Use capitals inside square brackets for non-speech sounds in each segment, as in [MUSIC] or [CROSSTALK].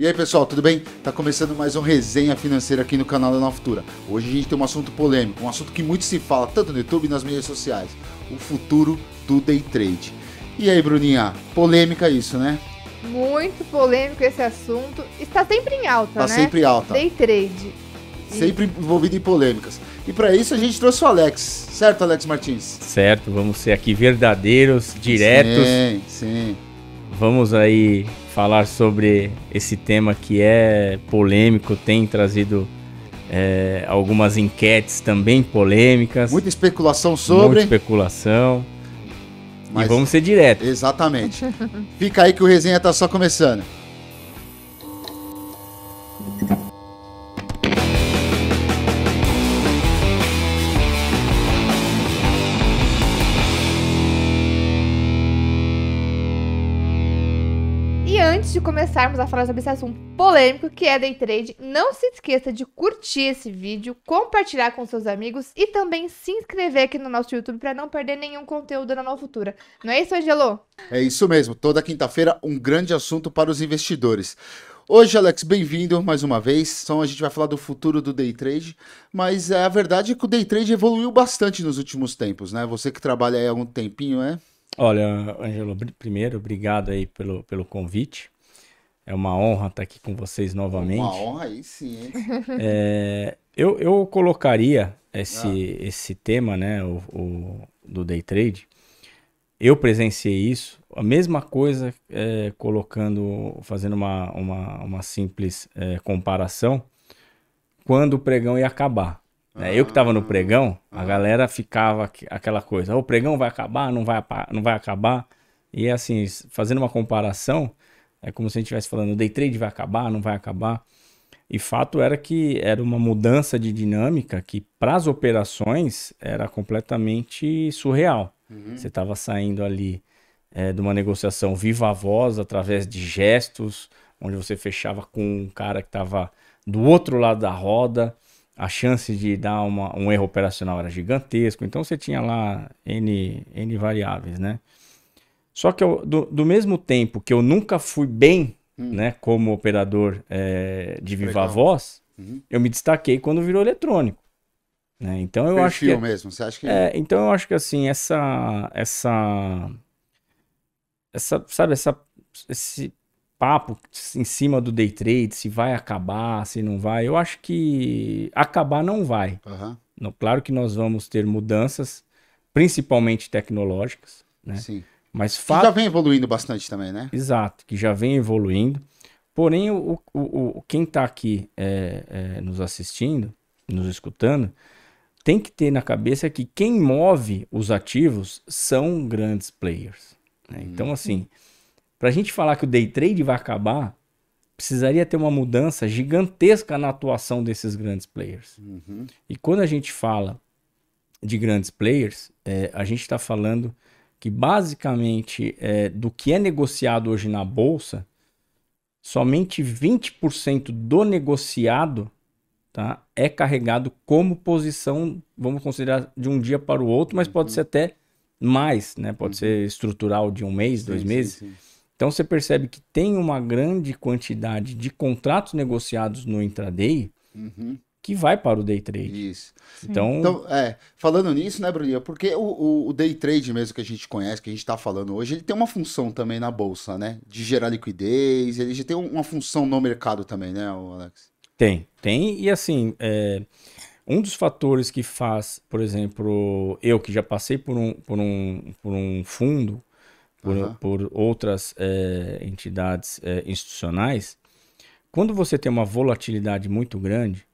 E aí pessoal, tudo bem? Tá começando mais um resenha financeira aqui no canal da Nova Futura. Hoje a gente tem um assunto polêmico, um assunto que muito se fala tanto no YouTube e nas mídias sociais: o futuro do day trade. E aí, Bruninha, polêmica isso, né? Muito polêmico esse assunto. Está sempre em alta, tá né? sempre alta. Day trade. Sempre envolvido em polêmicas. E para isso a gente trouxe o Alex, certo, Alex Martins? Certo, vamos ser aqui verdadeiros, diretos. Sim, sim. Vamos aí falar sobre esse tema que é polêmico, tem trazido é, algumas enquetes também polêmicas. Muita especulação sobre. Muita especulação. Mas... E vamos ser direto. Exatamente. Fica aí que o resenha está só começando. de começarmos a falar sobre esse assunto polêmico que é day trade, não se esqueça de curtir esse vídeo, compartilhar com seus amigos e também se inscrever aqui no nosso YouTube para não perder nenhum conteúdo na Nova Futura. Não é isso, Angelo? É isso mesmo. Toda quinta-feira um grande assunto para os investidores. Hoje, Alex, bem-vindo mais uma vez. Então, a gente vai falar do futuro do day trade, mas é a verdade é que o day trade evoluiu bastante nos últimos tempos, né? Você que trabalha aí há algum tempinho, é? Né? Olha, Angelo, primeiro, obrigado aí pelo, pelo convite. É uma honra estar aqui com vocês novamente. Uma honra aí sim, [LAUGHS] é, eu, eu colocaria esse, ah. esse tema, né, o, o, do day trade. Eu presenciei isso, a mesma coisa é, colocando, fazendo uma, uma, uma simples é, comparação, quando o pregão ia acabar. Né? Ah. Eu que estava no ah, pregão, ah. a galera ficava aquela coisa, ah, o pregão vai acabar, não vai, não vai acabar. E assim, fazendo uma comparação, é como se a gente estivesse falando, o day trade vai acabar, não vai acabar. E fato era que era uma mudança de dinâmica que para as operações era completamente surreal. Uhum. Você estava saindo ali é, de uma negociação viva voz, através de gestos, onde você fechava com um cara que estava do outro lado da roda. A chance de dar uma, um erro operacional era gigantesco. Então você tinha lá N, N variáveis, né? Só que eu, do, do mesmo tempo que eu nunca fui bem, hum. né, como operador é, de viva voz, uhum. eu me destaquei quando virou eletrônico. Né? Então eu Perfil acho que mesmo. Você acha que é, então eu acho que assim essa essa essa sabe essa esse papo em cima do day trade se vai acabar se não vai eu acho que acabar não vai. Uhum. No, claro que nós vamos ter mudanças, principalmente tecnológicas, né? Sim. Mas Que já vem evoluindo bastante também, né? Exato, que já vem evoluindo. Porém, o, o, o quem está aqui é, é, nos assistindo, nos escutando, tem que ter na cabeça que quem move os ativos são grandes players. Né? Hum. Então, assim, para a gente falar que o day trade vai acabar, precisaria ter uma mudança gigantesca na atuação desses grandes players. Uhum. E quando a gente fala de grandes players, é, a gente está falando que basicamente é, do que é negociado hoje na bolsa, somente 20% do negociado tá, é carregado como posição, vamos considerar de um dia para o outro, mas uhum. pode ser até mais, né? Pode uhum. ser estrutural de um mês, sim, dois meses. Sim, sim. Então você percebe que tem uma grande quantidade de contratos negociados no intraday uhum que vai para o day trade. Isso. Então, então é, falando nisso, né, Bruninho? Porque o, o, o, day trade mesmo que a gente conhece, que a gente está falando hoje, ele tem uma função também na bolsa, né? De gerar liquidez, ele já tem uma função no mercado também, né, Alex? Tem, tem. E assim, é, um dos fatores que faz, por exemplo, eu que já passei por um, por um, por um fundo, por, uhum. por outras é, entidades é, institucionais, quando você tem uma volatilidade muito grande,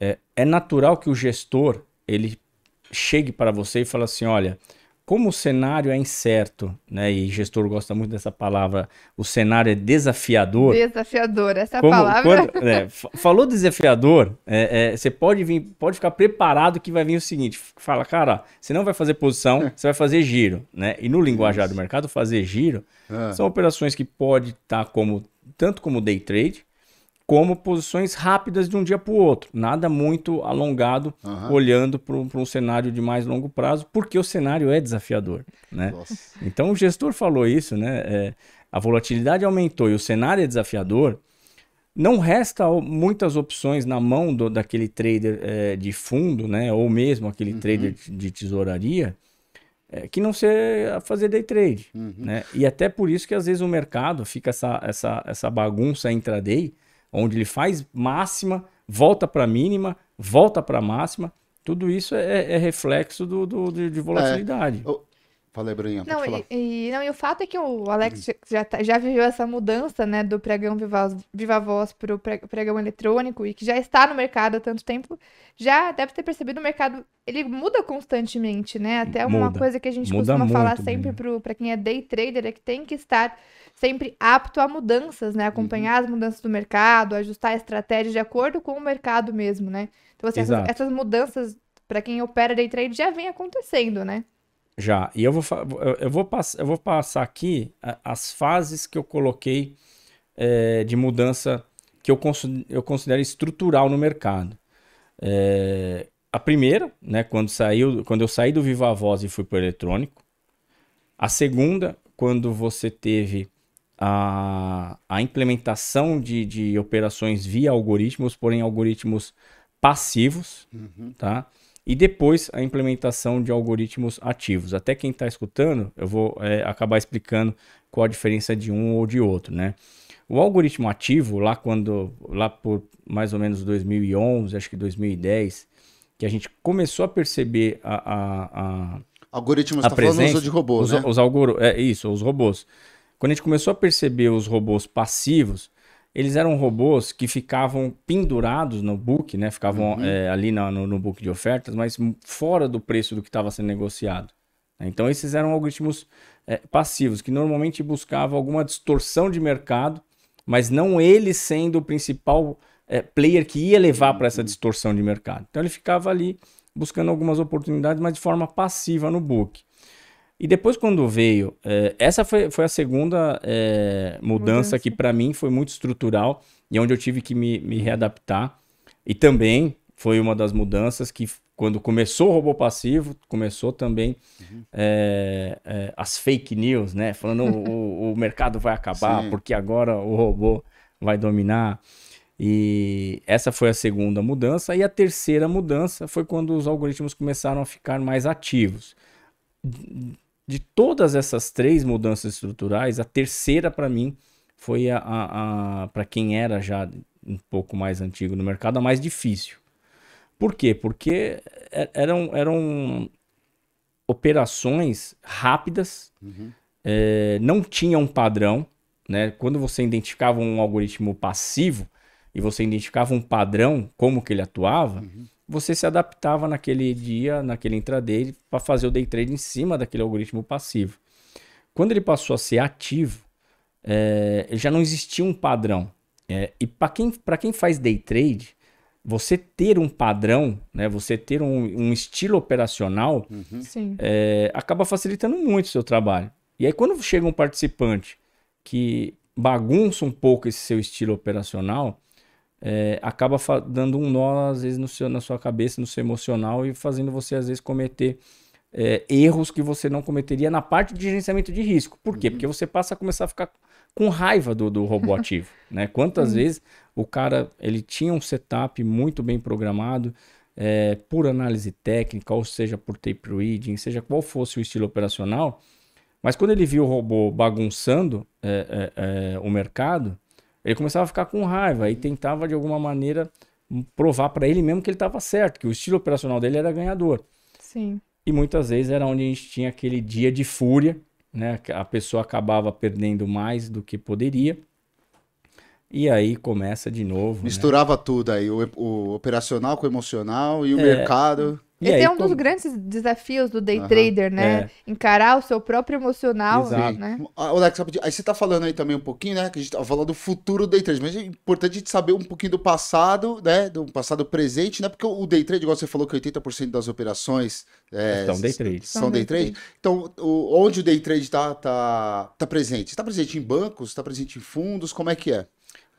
é, é natural que o gestor ele chegue para você e fale assim, olha, como o cenário é incerto, né? E gestor gosta muito dessa palavra, o cenário é desafiador. Desafiador, essa como, palavra. Quando, [LAUGHS] é, falou desafiador, é, é, você pode vir, pode ficar preparado que vai vir o seguinte: fala, cara, você não vai fazer posição, é. você vai fazer giro, né? E no linguajar do mercado, fazer giro é. são operações que pode estar tá como tanto como day trade, como posições rápidas de um dia para o outro. Nada muito alongado, uhum. olhando para um cenário de mais longo prazo, porque o cenário é desafiador. Né? Nossa. Então o gestor falou isso, né? É, a volatilidade aumentou e o cenário é desafiador. Não resta muitas opções na mão do, daquele trader é, de fundo, né? Ou mesmo aquele uhum. trader de tesouraria é, que não ser fazer day trade, uhum. né? E até por isso que às vezes o mercado fica essa, essa, essa bagunça intraday, onde ele faz máxima, volta para mínima, volta para máxima. Tudo isso é, é, é reflexo do, do, de, de volatilidade. É. Falei, Bruninha, não, falar. E, não, e o fato é que o Alex hum. já, tá, já viveu essa mudança, né, do pregão viva, viva voz para o pregão eletrônico e que já está no mercado há tanto tempo, já deve ter percebido o mercado, ele muda constantemente, né? Até uma coisa que a gente muda costuma muito, falar sempre para quem é day trader é que tem que estar sempre apto a mudanças, né? Acompanhar uhum. as mudanças do mercado, ajustar a estratégia de acordo com o mercado mesmo, né? Então, assim, essas, essas mudanças, para quem opera day trade, já vem acontecendo, né? Já. E eu vou, eu vou, pass eu vou passar aqui as fases que eu coloquei é, de mudança que eu, considero, eu considero estrutural no mercado. É, a primeira, né, quando, saiu, quando eu saí do Viva Voz e fui para o eletrônico. A segunda, quando você teve a, a implementação de, de operações via algoritmos, porém algoritmos passivos, uhum. tá? E depois a implementação de algoritmos ativos. Até quem está escutando, eu vou é, acabar explicando qual a diferença de um ou de outro, né? O algoritmo ativo, lá quando, lá por mais ou menos 2011, acho que 2010, que a gente começou a perceber a, a, a algoritmos, tá a tá presença, falando uso de robôs, os, né? Os algor é isso, os robôs. Quando a gente começou a perceber os robôs passivos, eles eram robôs que ficavam pendurados no book, né? Ficavam uhum. é, ali no, no book de ofertas, mas fora do preço do que estava sendo negociado. Né? Então, esses eram algoritmos é, passivos, que normalmente buscavam alguma distorção de mercado, mas não ele sendo o principal é, player que ia levar para essa uhum. distorção de mercado. Então, ele ficava ali buscando algumas oportunidades, mas de forma passiva no book. E depois quando veio, é, essa foi, foi a segunda é, mudança, mudança, que para mim foi muito estrutural e é onde eu tive que me, me readaptar. E também foi uma das mudanças que quando começou o robô passivo, começou também uhum. é, é, as fake news, né? Falando o, o mercado vai acabar Sim. porque agora o robô vai dominar. E essa foi a segunda mudança. E a terceira mudança foi quando os algoritmos começaram a ficar mais ativos de todas essas três mudanças estruturais, a terceira para mim foi a, a, a para quem era já um pouco mais antigo no mercado, a mais difícil. Por quê? Porque é, eram, eram operações rápidas, uhum. é, não tinham um padrão. Né? Quando você identificava um algoritmo passivo e você identificava um padrão, como que ele atuava, uhum você se adaptava naquele dia, naquele intraday, para fazer o day trade em cima daquele algoritmo passivo. Quando ele passou a ser ativo, é, já não existia um padrão. É, e para quem, quem faz day trade, você ter um padrão, né, você ter um, um estilo operacional, uhum. é, acaba facilitando muito o seu trabalho. E aí, quando chega um participante que bagunça um pouco esse seu estilo operacional, é, acaba dando um nó, às vezes, seu, na sua cabeça, no seu emocional e fazendo você, às vezes, cometer é, erros que você não cometeria na parte de gerenciamento de risco. Por quê? Uhum. Porque você passa a começar a ficar com raiva do, do robô [LAUGHS] ativo. né? Quantas uhum. vezes o cara ele tinha um setup muito bem programado, é, por análise técnica, ou seja, por tape reading, seja qual fosse o estilo operacional, mas quando ele viu o robô bagunçando é, é, é o mercado, ele começava a ficar com raiva e tentava de alguma maneira provar para ele mesmo que ele estava certo, que o estilo operacional dele era ganhador. Sim. E muitas vezes era onde a gente tinha aquele dia de fúria, né? A pessoa acabava perdendo mais do que poderia e aí começa de novo. Né? Misturava né? tudo aí, o, o, operacional com o emocional e o é, mercado. E Esse aí, é um como... dos grandes desafios do day uhum. trader, né? É. Encarar o seu próprio emocional, Exato. né? Ah, Alex, aí você tá falando aí também um pouquinho, né? Que a gente tava tá falando do futuro do day trade, mas é importante a gente saber um pouquinho do passado, né? Do passado presente, né? Porque o day trade, igual você falou que 80% das operações é, é, são day trade. São, são day, trade. trade. Então, o, onde o day trade tá, tá, tá presente? Está presente em bancos? Está presente em fundos? Como é que é?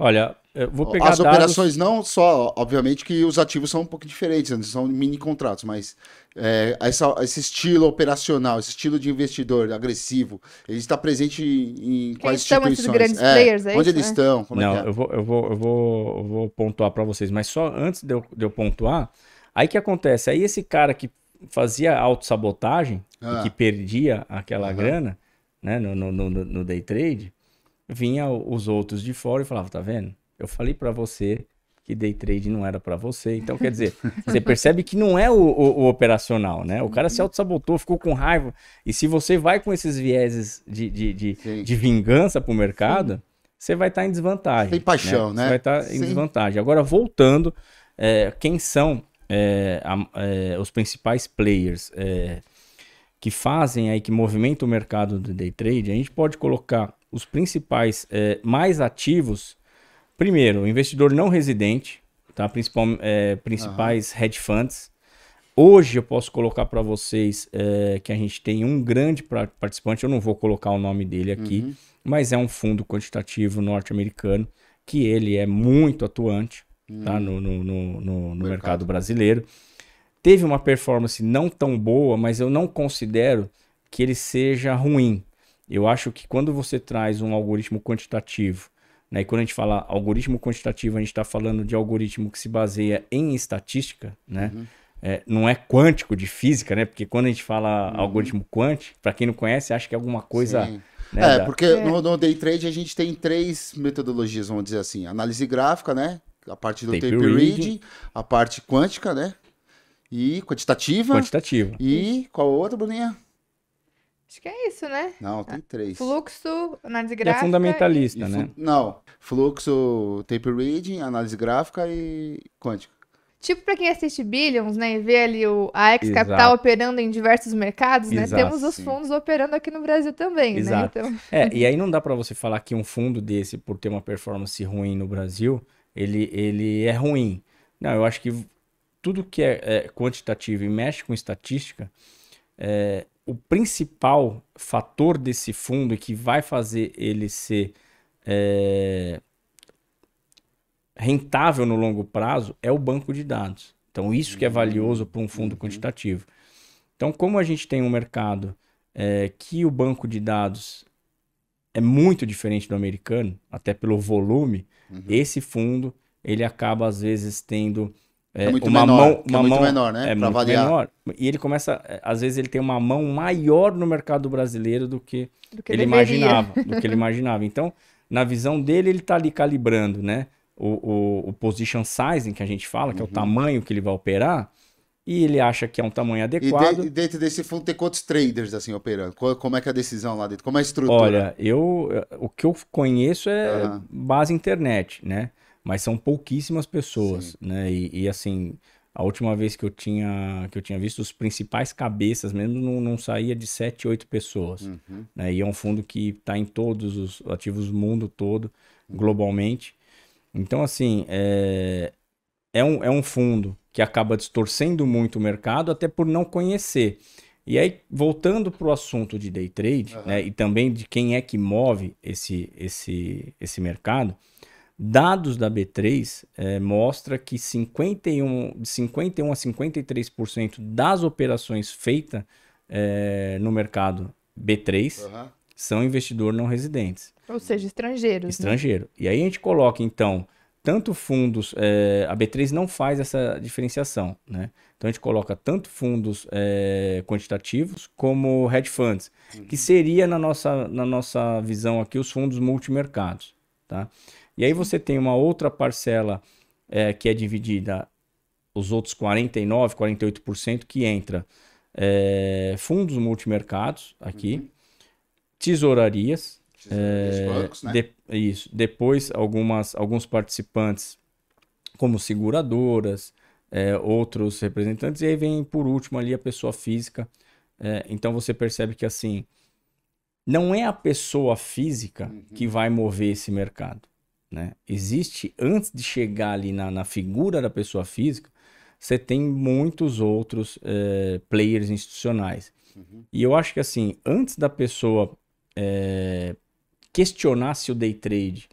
Olha, vou pegar As dados... operações não só, obviamente que os ativos são um pouco diferentes, né? são mini contratos, mas é, essa, esse estilo operacional, esse estilo de investidor agressivo, ele está presente em, quais estão instituições? Estão grandes é, players, é onde eles né? estão? É não, é? eu, vou, eu, vou, eu, vou, eu vou pontuar para vocês, mas só antes de eu, de eu pontuar, aí que acontece? Aí esse cara que fazia autossabotagem ah. e que ah. perdia aquela uhum. grana né, no, no, no, no day trade vinha os outros de fora e falava, tá vendo? Eu falei para você que day trade não era para você. Então, quer dizer, [LAUGHS] você percebe que não é o, o, o operacional, né? O cara se uhum. auto-sabotou, ficou com raiva. E se você vai com esses vieses de, de, de, de vingança pro mercado, Sim. você vai estar tá em desvantagem. tem paixão, né? Você né? vai estar tá em Sim. desvantagem. Agora, voltando, é, quem são é, a, é, os principais players é, que fazem aí, que movimentam o mercado do day trade, a gente pode colocar os principais é, mais ativos, primeiro, investidor não residente, tá? Principal, é, principais uhum. hedge funds. Hoje eu posso colocar para vocês é, que a gente tem um grande participante, eu não vou colocar o nome dele aqui, uhum. mas é um fundo quantitativo norte-americano que ele é muito atuante uhum. tá? Hum. no, no, no, no mercado. mercado brasileiro. Teve uma performance não tão boa, mas eu não considero que ele seja ruim. Eu acho que quando você traz um algoritmo quantitativo, né, e quando a gente fala algoritmo quantitativo, a gente está falando de algoritmo que se baseia em estatística, né? Uhum. É, não é quântico de física, né? Porque quando a gente fala uhum. algoritmo quântico, para quem não conhece, acha que é alguma coisa. Né, é, da... porque é. No, no day trade a gente tem três metodologias, vamos dizer assim: análise gráfica, né? A parte do tape, tape reading, reading, a parte quântica, né? E quantitativa. Quantitativa. E qual a outra, Bruninha? Acho que é isso, né? Não, tem três. Fluxo, análise é gráfica. E é fundamentalista, e... né? Não. Fluxo, tape reading, análise gráfica e quântica. Tipo, para quem assiste Billions, né, e vê ali o, a Ex Capital operando em diversos mercados, né? temos os sim. fundos operando aqui no Brasil também, né, Exato. né? Então... [LAUGHS] É, e aí não dá para você falar que um fundo desse, por ter uma performance ruim no Brasil, ele, ele é ruim. Não, eu acho que tudo que é, é quantitativo e mexe com estatística, é, o principal fator desse fundo que vai fazer ele ser é, rentável no longo prazo é o banco de dados. Então, isso que é valioso para um fundo uhum. quantitativo. Então, como a gente tem um mercado é, que o banco de dados é muito diferente do americano, até pelo volume, uhum. esse fundo ele acaba às vezes tendo é, é muito uma menor, mão, é uma é muito mão, menor, né? É pra avaliar. menor. E ele começa, é, às vezes ele tem uma mão maior no mercado brasileiro do que, do que ele deveria. imaginava, do que ele [LAUGHS] imaginava. Então, na visão dele, ele está ali calibrando, né? O, o, o, position sizing que a gente fala, que uhum. é o uhum. tamanho que ele vai operar, e ele acha que é um tamanho adequado. E de, dentro desse fundo tem quantos traders assim operando? Qual, como é que é a decisão lá dentro? Como é a estrutura? Olha, eu o que eu conheço é uhum. base internet, né? mas são pouquíssimas pessoas, Sim. né? E, e, assim, a última vez que eu tinha que eu tinha visto os principais cabeças, mesmo não, não saía de 7, 8 pessoas, uhum. né? E é um fundo que está em todos os ativos do mundo todo, uhum. globalmente. Então, assim, é, é, um, é um fundo que acaba distorcendo muito o mercado, até por não conhecer. E aí, voltando para o assunto de day trade, uhum. né, e também de quem é que move esse, esse, esse mercado, Dados da B3 é, eh, mostra que 51, de 51 a 53% das operações feitas é, eh, no mercado B3 uhum. são investidor não residentes. Ou seja, estrangeiros. Né? Estrangeiro. Né? E aí a gente coloca, então, tanto fundos. É, a B3 não faz essa diferenciação, né? Então a gente coloca tanto fundos é, quantitativos como hedge funds, uhum. que seria, na nossa, na nossa visão aqui, os fundos multimercados. Tá? E aí você tem uma outra parcela é, que é dividida, os outros 49%, 48% que entra é, fundos multimercados aqui, uhum. tesourarias, é, bancos, né? de, isso. Depois algumas, alguns participantes como seguradoras, é, outros representantes, e aí vem por último ali a pessoa física. É, então você percebe que assim, não é a pessoa física uhum. que vai mover esse mercado. Né? Existe, antes de chegar ali na, na figura da pessoa física, você tem muitos outros é, players institucionais. Uhum. E eu acho que assim, antes da pessoa é, questionar se o day trade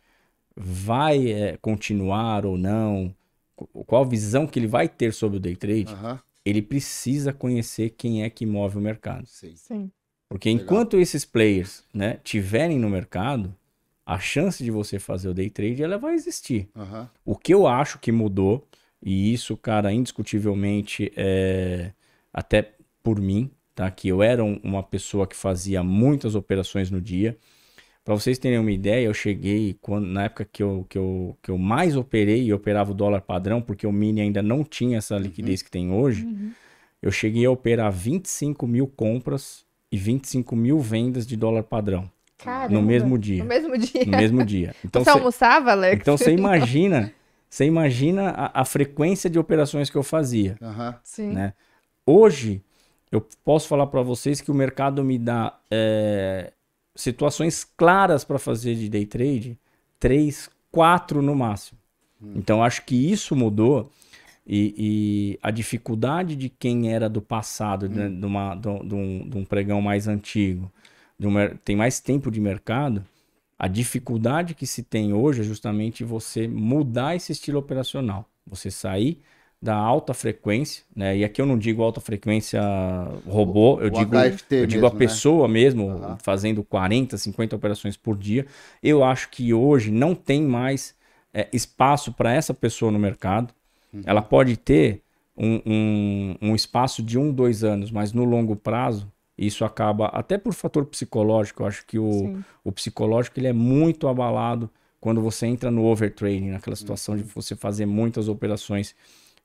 vai é, continuar ou não, qual visão que ele vai ter sobre o day trade, uhum. ele precisa conhecer quem é que move o mercado. Sim. Sim. Porque Legal. enquanto esses players né, tiverem no mercado, a chance de você fazer o day trade ela vai existir. Uhum. O que eu acho que mudou, e isso, cara, indiscutivelmente é até por mim, tá? Que eu era um, uma pessoa que fazia muitas operações no dia. Para vocês terem uma ideia, eu cheguei quando, na época que eu, que, eu, que eu mais operei e operava o dólar padrão, porque o mini ainda não tinha essa liquidez uhum. que tem hoje. Uhum. Eu cheguei a operar 25 mil compras e 25 mil vendas de dólar padrão. Caramba. No mesmo dia. No mesmo dia. No mesmo dia. Então, você cê, almoçava, Alex? Então você imagina, você imagina a, a, frequência de operações que eu fazia. Uhum. Sim. Né? Hoje, eu posso falar para vocês que o mercado me dá é, situações claras para fazer de day trade, três, quatro no máximo. Hum. Então acho que isso mudou e, e, a dificuldade de quem era do passado, né, hum. de, de, uma, de, de, um, de um pregão mais antigo, um, tem mais tempo de mercado, a dificuldade que se tem hoje é justamente você mudar esse estilo operacional. Você sair da alta frequência, né? E aqui eu não digo alta frequência robô, eu o digo, eu mesmo, digo a né? pessoa mesmo uhum. fazendo 40, 50 operações por dia. Eu acho que hoje não tem mais é, espaço para essa pessoa no mercado. Uhum. Ela pode ter um, um, um espaço de um, dois anos, mas no longo prazo isso acaba, até por fator psicológico, eu acho que o, o psicológico ele é muito abalado quando você entra no overtraining, naquela situação de você fazer muitas operações.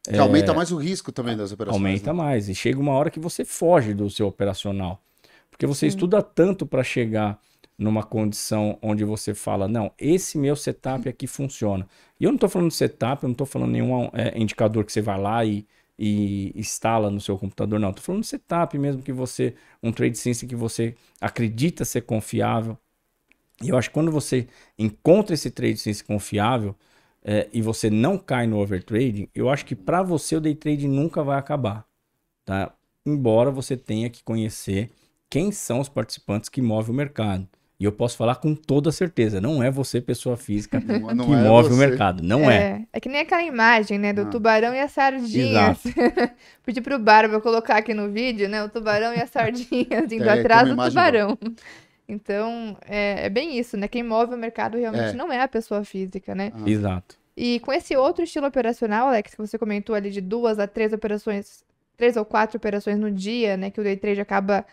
Que é, aumenta mais o risco também das operações. Aumenta né? mais. E chega uma hora que você foge do seu operacional. Porque você Sim. estuda tanto para chegar numa condição onde você fala, não, esse meu setup aqui funciona. E eu não estou falando de setup, eu não estou falando nenhum é, indicador que você vai lá e e instala no seu computador, não. Estou falando setup mesmo que você, um trade sense que você acredita ser confiável. E eu acho que quando você encontra esse trade sense confiável é, e você não cai no overtrading, eu acho que para você o day trade nunca vai acabar, tá? Embora você tenha que conhecer quem são os participantes que movem o mercado. E eu posso falar com toda certeza, não é você, pessoa física, [LAUGHS] não, é, não que é move você. o mercado. Não é, é, é. que nem aquela imagem, né? Do ah. tubarão e a sardinha. Assim. [LAUGHS] Pedi pro Barba colocar aqui no vídeo, né? O tubarão e as sardinhas assim, [LAUGHS] indo é, atrás do é tubarão. Então, é, é, bem isso, né? Quem move o mercado realmente não é a pessoa física, né? Ah. Exato. E com esse outro estilo operacional, Alex, que você comentou ali de duas a três operações, três ou quatro operações no dia, né? Que o day trade acaba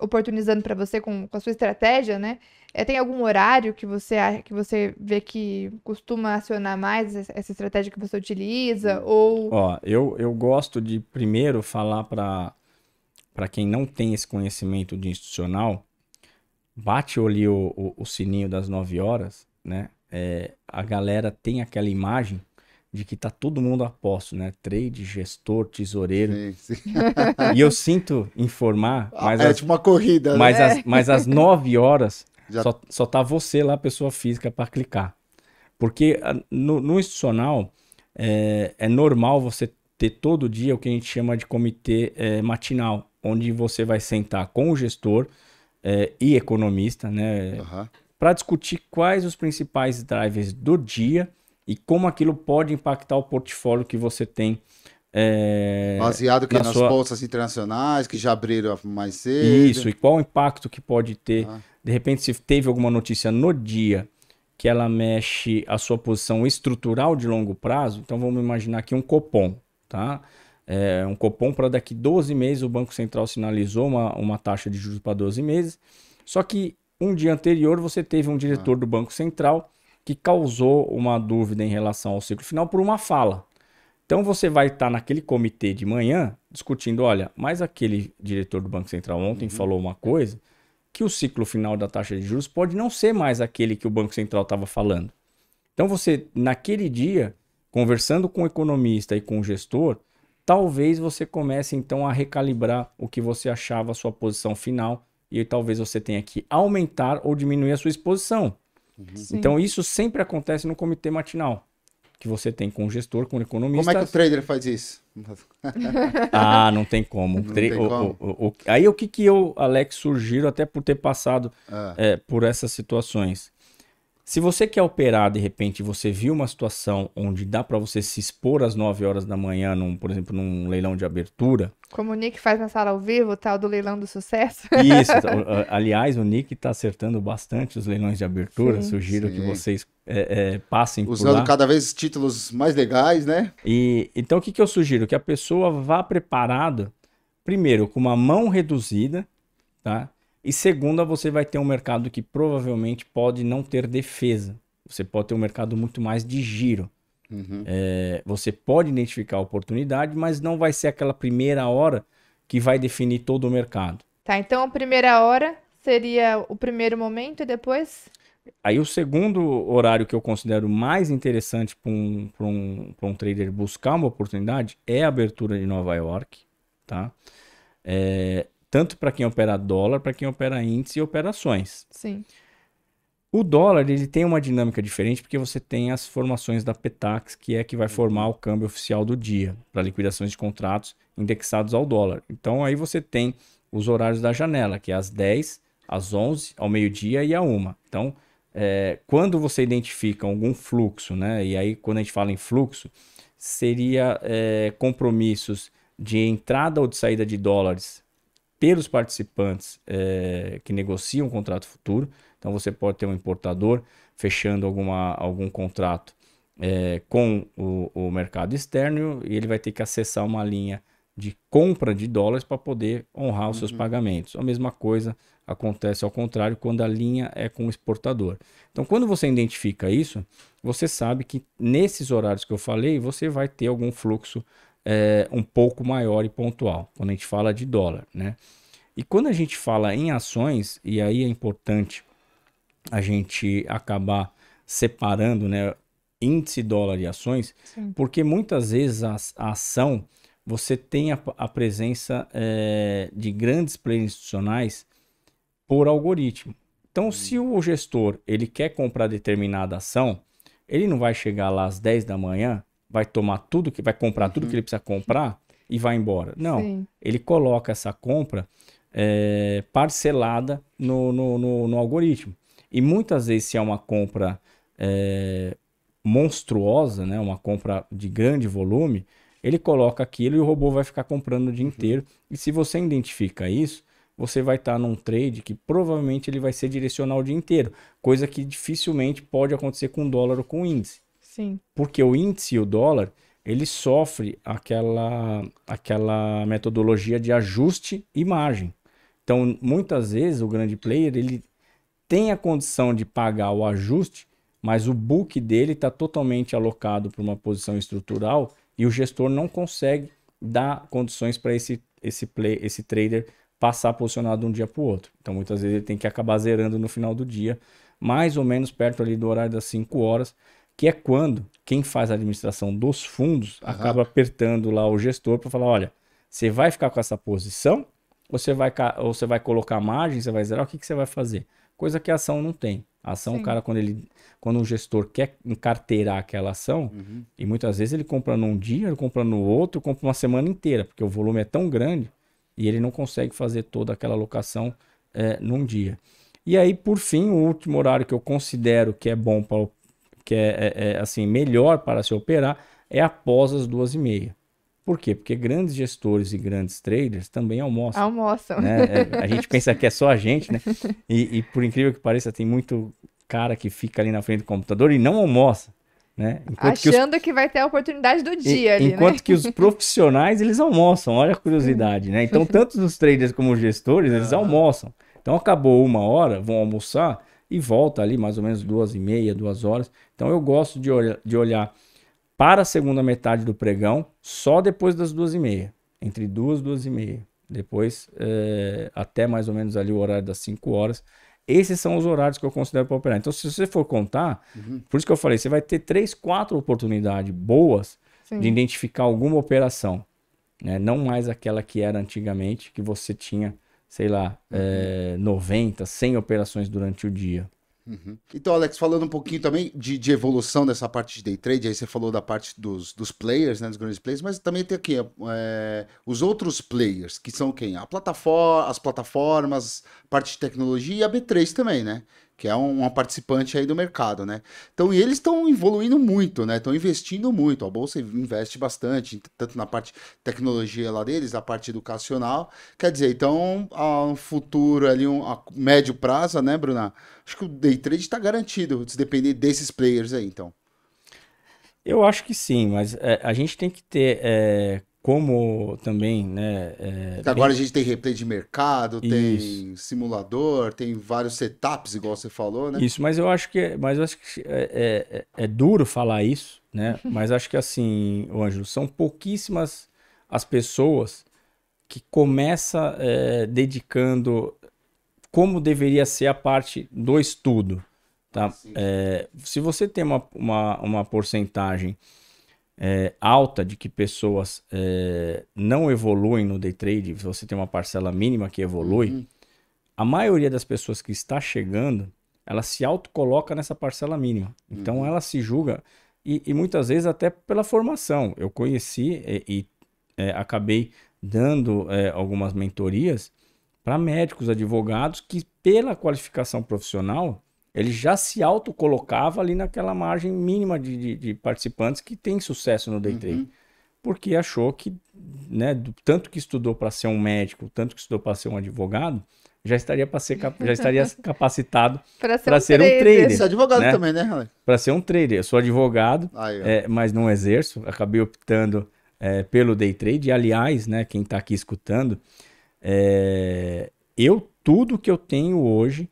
oportunizando para você com, com, a sua estratégia, né? É, tem algum horário que você que você vê que costuma acionar mais essa estratégia que você utiliza hum. ou? Ó, eu, eu gosto de primeiro falar para para quem não tem esse conhecimento de institucional, bate ali o, o, o sininho das 9 horas, né? É, a galera tem aquela imagem de que tá todo mundo a posto, né? Trade, gestor, tesoureiro. Sim, sim. E eu sinto informar, ah, mas é as, tipo uma corrida, né? mas né? As, mas às 9 horas [LAUGHS] Já... só, só tá você lá, pessoa física, para clicar. Porque ah, no, no institucional é, é, normal você ter todo dia o que a gente chama de comitê é, matinal, onde você vai sentar com o gestor é, e economista, né? Uhum. Para discutir quais os principais drivers do dia e como aquilo pode impactar o portfólio que você tem. É, Baseado na nas sua... bolsas internacionais que já abriram mais cedo. Isso, e qual o impacto que pode ter. Ah. De repente, se teve alguma notícia no dia que ela mexe a sua posição estrutural de longo prazo, então vamos imaginar aqui um copom, tá? É, um copom para daqui 12 meses o Banco Central sinalizou uma, uma taxa de juros para 12 meses, só que um dia anterior você teve um diretor ah. do Banco Central que causou uma dúvida em relação ao ciclo final por uma fala. Então você vai estar tá naquele comitê de manhã discutindo, olha, mas aquele diretor do Banco Central ontem uhum. falou uma coisa que o ciclo final da taxa de juros pode não ser mais aquele que o Banco Central estava falando. Então você naquele dia, conversando com o economista e com o gestor, talvez você comece então a recalibrar o que você achava a sua posição final e talvez você tenha que aumentar ou diminuir a sua exposição. Então isso sempre acontece no comitê matinal. Que você tem com o gestor, com o economista. Como é que o trader faz isso? [LAUGHS] ah, não tem como. Não tem o, como. O, o, aí o que, que eu, Alex, sugiro, até por ter passado ah. é, por essas situações? Se você quer operar, de repente, você viu uma situação onde dá para você se expor às 9 horas da manhã, num, por exemplo, num leilão de abertura. Como o Nick faz na sala ao vivo, tal do leilão do sucesso. Isso. [LAUGHS] Aliás, o Nick está acertando bastante os leilões de abertura. Sim, Sugiro sim. que vocês é, é, passem Usando por lá. Usando cada vez títulos mais legais, né? E então o que, que eu sugiro? Que a pessoa vá preparada, primeiro, com uma mão reduzida, tá? E segunda, você vai ter um mercado que provavelmente pode não ter defesa. Você pode ter um mercado muito mais de giro. Uhum. É, você pode identificar a oportunidade, mas não vai ser aquela primeira hora que vai definir todo o mercado. Tá, então a primeira hora seria o primeiro momento e depois? Aí o segundo horário que eu considero mais interessante para um, um, um trader buscar uma oportunidade é a abertura de Nova York, tá? É, tanto para quem opera dólar, para quem opera índice e operações. Sim. O dólar ele tem uma dinâmica diferente porque você tem as formações da Petax, que é que vai formar o câmbio oficial do dia para liquidações de contratos indexados ao dólar. Então aí você tem os horários da janela, que é às 10, às 11, ao meio-dia e à 1. Então, é, quando você identifica algum fluxo, né? E aí quando a gente fala em fluxo, seria é, compromissos de entrada ou de saída de dólares pelos participantes é, que negociam um contrato futuro. Então você pode ter um importador fechando alguma, algum contrato é, com o, o, mercado externo e ele vai ter que acessar uma linha de compra de dólares para poder honrar os uhum. seus pagamentos. A mesma coisa acontece ao contrário quando a linha é com o exportador. Então, quando você identifica isso, você sabe que nesses horários que eu falei, você vai ter algum fluxo é, um pouco maior e pontual, quando a gente fala de dólar, né? E quando a gente fala em ações, e aí é importante a gente acabar separando, né, índice dólar e ações, Sim. porque muitas vezes a, a, ação você tem a, a presença é, de grandes players institucionais por algoritmo. Então, uhum. se o gestor ele quer comprar determinada ação, ele não vai chegar lá às 10 da manhã vai tomar tudo que vai comprar tudo que uhum. ele precisa comprar e vai embora. Não, Sim. ele coloca essa compra é, parcelada no, no, no, no, algoritmo. E muitas vezes, se é uma compra é, monstruosa, né, uma compra de grande volume, ele coloca aquilo e o robô vai ficar comprando o dia uhum. inteiro. E se você identifica isso, você vai estar tá num trade que provavelmente ele vai ser direcional o dia inteiro, coisa que dificilmente pode acontecer com dólar ou com índice. Sim. Porque o índice e o dólar, ele sofre aquela, aquela metodologia de ajuste e margem. Então, muitas vezes o grande player, ele tem a condição de pagar o ajuste, mas o book dele está totalmente alocado para uma posição estrutural e o gestor não consegue dar condições para esse, esse, play, esse trader passar posicionado um dia para o outro. Então, muitas vezes ele tem que acabar zerando no final do dia, mais ou menos perto ali do horário das 5 horas que é quando quem faz a administração dos fundos acaba apertando lá o gestor para falar: olha, você vai ficar com essa posição, ou você vai, ou você vai colocar margem, você vai zerar, o que, que você vai fazer? Coisa que a ação não tem. A ação, Sim. o cara, quando ele. Quando o gestor quer encarteirar aquela ação, uhum. e muitas vezes ele compra num dia, ele compra no outro, compra uma semana inteira, porque o volume é tão grande e ele não consegue fazer toda aquela alocação é, eh, num dia. E aí, por fim, o último horário que eu considero que é bom para o que é, é, é assim melhor para se operar, é após as duas e meia. Por quê? Porque grandes gestores e grandes traders também almoçam. Almoçam. Né? É, a gente [LAUGHS] pensa que é só a gente, né? E, e, por incrível que pareça, tem muito cara que fica ali na frente do computador e não almoça. Né? Achando que, os... que, vai ter a oportunidade do dia e, ali, né? Enquanto né? que os [LAUGHS] profissionais, eles almoçam. Olha a curiosidade, né? Então, tanto os traders como os gestores, eles ah. almoçam. Então, acabou uma hora, vão almoçar e volta ali mais ou menos duas e meia, duas horas. Então eu gosto de, olh de olhar para a segunda metade do pregão só depois das duas e meia, entre duas, duas e meia. Depois, é, até mais ou menos ali o horário das 5 horas. Esses são os horários que eu considero para operar. Então, se você for contar, uhum. por isso que eu falei, você vai ter três, quatro oportunidades boas Sim. de identificar alguma operação. Né? Não mais aquela que era antigamente, que você tinha sei lá, uhum. é, 90, 100 operações durante o dia. Uhum. Então, Alex, falando um pouquinho também de, de, evolução dessa parte de day trade, aí você falou da parte dos, dos players, né, dos grandes players, mas também tem aqui é, os outros players, que são quem? A plataforma, as plataformas, parte de tecnologia e a B3 também, né? que é uma participante aí do mercado, né? Então, e eles estão evoluindo muito, né? Estão investindo muito. A bolsa investe bastante, tanto na parte tecnologia lá deles, a parte educacional. Quer dizer, então, a um futuro ali, um, a médio prazo, né, Bruna? Acho que o day trade está garantido, se depender desses players aí, então. Eu acho que sim, mas é, a gente tem que ter é, como também, né? É, Agora a gente tem replay de mercado, tem simulador, tem vários setups, igual você falou, né? Isso, mas eu acho que, é, mas eu acho que é, é, é duro falar isso, né? [LAUGHS] mas acho que assim, Ângelo, são pouquíssimas as pessoas que começa é, dedicando como deveria ser a parte do estudo, tá? É, se você tem uma, uma, uma porcentagem é, alta de que pessoas é, não evoluem no day trade, você tem uma parcela mínima que evolui, uhum. a maioria das pessoas que está chegando, ela se autocoloca nessa parcela mínima. Então uhum. ela se julga, e, e, muitas vezes até pela formação. Eu conheci e, e é, acabei dando é, algumas mentorias para médicos, advogados que, pela qualificação profissional, ele já se autocolocava ali naquela margem mínima de, de, de, participantes que tem sucesso no day uhum. trade. Porque achou que, né, do, tanto que estudou para ser um médico, tanto que estudou para ser um advogado, já estaria para ser já estaria [LAUGHS] capacitado para ser, um, ser trader. um trader. Você é advogado né? também, né, Para ser um trader. Eu sou advogado, Aí, é, mas não exerço. Acabei optando é, pelo day trade. aliás, né, quem está aqui escutando, é, eu tudo que eu tenho hoje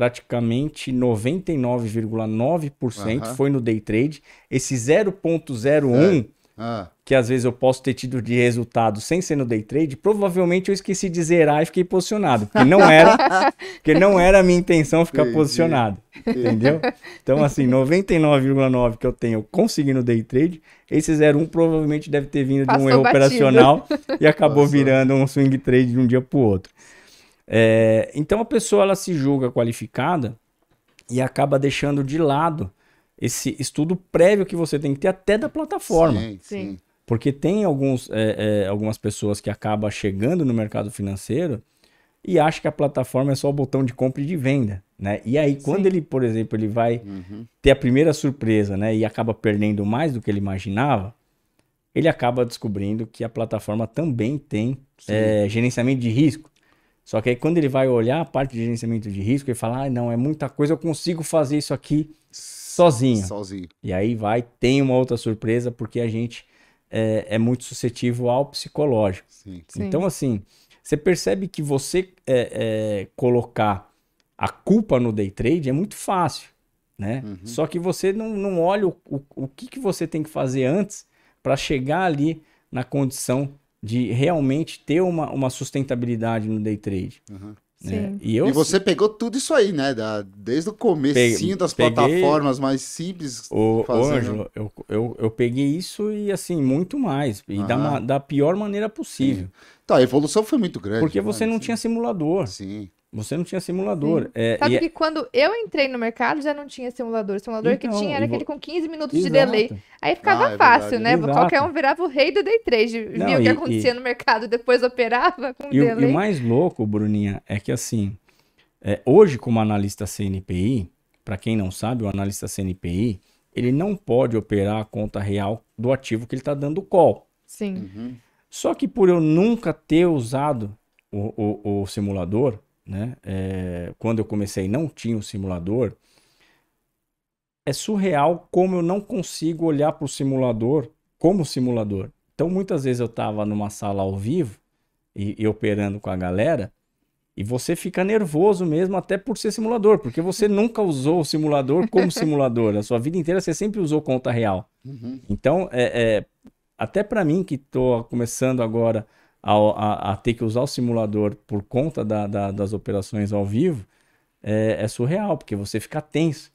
praticamente 99,9% uhum. foi no day trade. Esse 0,01%, é. ah. que às vezes eu posso ter tido de resultado sem ser no day trade, provavelmente eu esqueci de zerar e fiquei posicionado, porque não era, [LAUGHS] porque não era a minha intenção ficar Entendi. posicionado. Entendeu? Então, assim, 99,9% que eu tenho conseguindo day trade, esse 0,1 provavelmente deve ter vindo Passou de um erro batido. operacional e acabou Passou. virando um swing trade de um dia para o outro. É, então a pessoa ela se julga qualificada e acaba deixando de lado esse estudo prévio que você tem que ter até da plataforma. Sim, sim. Porque tem alguns, é, é, algumas pessoas que acabam chegando no mercado financeiro e acha que a plataforma é só o botão de compra e de venda, né? E aí quando sim. ele, por exemplo, ele vai uhum. ter a primeira surpresa, né, e acaba perdendo mais do que ele imaginava, ele acaba descobrindo que a plataforma também tem é, gerenciamento de risco. Só que aí quando ele vai olhar a parte de gerenciamento de risco, ele fala: ah, não, é muita coisa, eu consigo fazer isso aqui sozinho. Sozinho. E aí vai, tem uma outra surpresa, porque a gente é, é muito suscetível ao psicológico. Sim. Sim. Então, assim, você percebe que você é, é, colocar a culpa no day trade é muito fácil, né? Uhum. Só que você não, não olha o, o, o que, que você tem que fazer antes para chegar ali na condição de realmente ter uma, uma sustentabilidade no day trade. Uhum. Né? E, eu, e você pegou tudo isso aí, né? Da, desde o comecinho das plataformas mais simples. O, fazendo... Né? Ângelo, eu, eu, eu peguei isso e assim, muito mais. E uhum. da, da pior maneira possível. Sim. Então, a evolução foi muito grande. Porque você né? não Sim. tinha simulador. Sim. Você não tinha simulador. É, Sabe é que é... quando eu entrei no mercado já não tinha simulador. O simulador então, que tinha era aquele com 15 minutos Exato. de delay. Aí ficava ah, é fácil, é né? verdade. né? Exato. Qualquer um virava o rei do day trade. Não, via e, o que acontecia e... no mercado, depois operava com e, delay. e o mais louco, Bruninha, é que assim, é, hoje como analista CNPI, para quem não sabe, o analista CNPI, ele não pode operar a conta real do ativo que ele está dando call. Sim. Uhum. Só que por eu nunca ter usado o, o, o simulador né? É, quando eu comecei não tinha um simulador. É surreal como eu não consigo olhar para o simulador como simulador. Então muitas vezes eu estava numa sala ao vivo e, e operando com a galera e você fica nervoso mesmo até por ser simulador, porque você [LAUGHS] nunca usou o simulador como simulador. A sua vida inteira você sempre usou conta real. Uhum. Então, é, é até para mim que estou começando agora a, a, ter que usar o simulador por conta da, da, das operações ao vivo é, é, surreal, porque você fica tenso.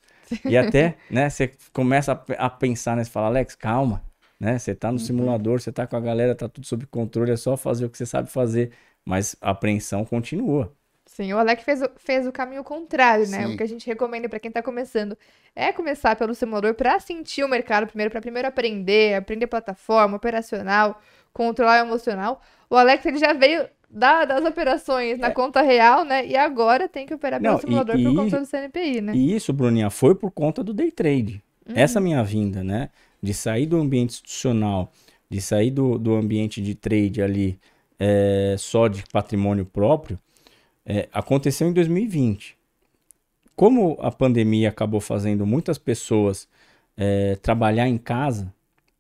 E [LAUGHS] até, né, você começa a, a pensar, né, você fala, Alex, calma, né, você tá no uhum. simulador, você tá com a galera, tá tudo sob controle, é só fazer o que você sabe fazer, mas a apreensão continua. Sim, o Alex fez, o, fez o caminho contrário, né? Sim. O que a gente recomenda para quem tá começando é começar pelo simulador para sentir o mercado primeiro, para primeiro aprender, aprender plataforma, operacional, controlar o emocional, o Alex ele já veio da, das operações na é. conta real, né? E agora tem que operar pelo simulador e, por conta do CNPI, né? E isso, Bruninha, foi por conta do day trade. Uhum. Essa é minha vinda, né? De sair do ambiente institucional, de sair do, do ambiente de trade ali é, só de patrimônio próprio, é, aconteceu em 2020. Como a pandemia acabou fazendo muitas pessoas é, trabalhar em casa,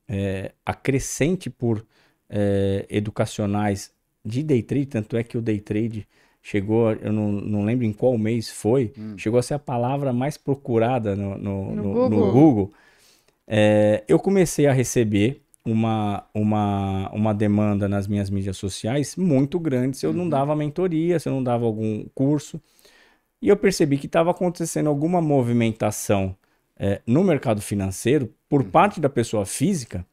é, acrescente por é, educacionais de day trade, tanto é que o day trade chegou, eu não, não lembro em qual mês foi, hum. chegou a ser a palavra mais procurada no, no, no, no Google. No Google. É, eu comecei a receber uma, uma, uma demanda nas minhas mídias sociais muito grande se eu uhum. não dava mentoria, se eu não dava algum curso. E eu percebi que estava acontecendo alguma movimentação é, no mercado financeiro por uhum. parte da pessoa física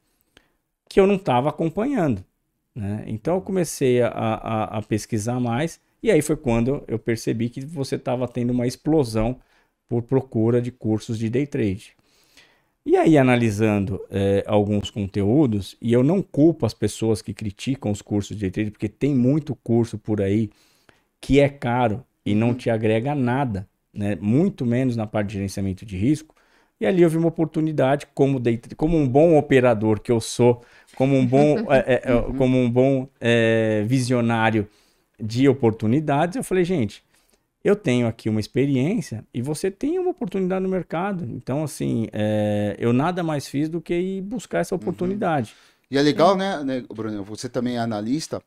que eu não estava acompanhando. Né? Então eu comecei a, a, a, pesquisar mais, e aí foi quando eu percebi que você estava tendo uma explosão por procura de cursos de day trade. E aí, analisando é, alguns conteúdos, e eu não culpo as pessoas que criticam os cursos de day trade, porque tem muito curso por aí que é caro e não uhum. te agrega nada, né? muito menos na parte de gerenciamento de risco. E ali eu vi uma oportunidade como, day, como um bom operador que eu sou, como um bom, [LAUGHS] é, é, é, uhum. como um bom é, visionário de oportunidades. Eu falei, gente, eu tenho aqui uma experiência e você tem uma oportunidade no mercado. Então, assim, é, eu nada mais fiz do que ir buscar essa uhum. oportunidade. Uhum. E é legal, né, né, Bruno? Você também é analista.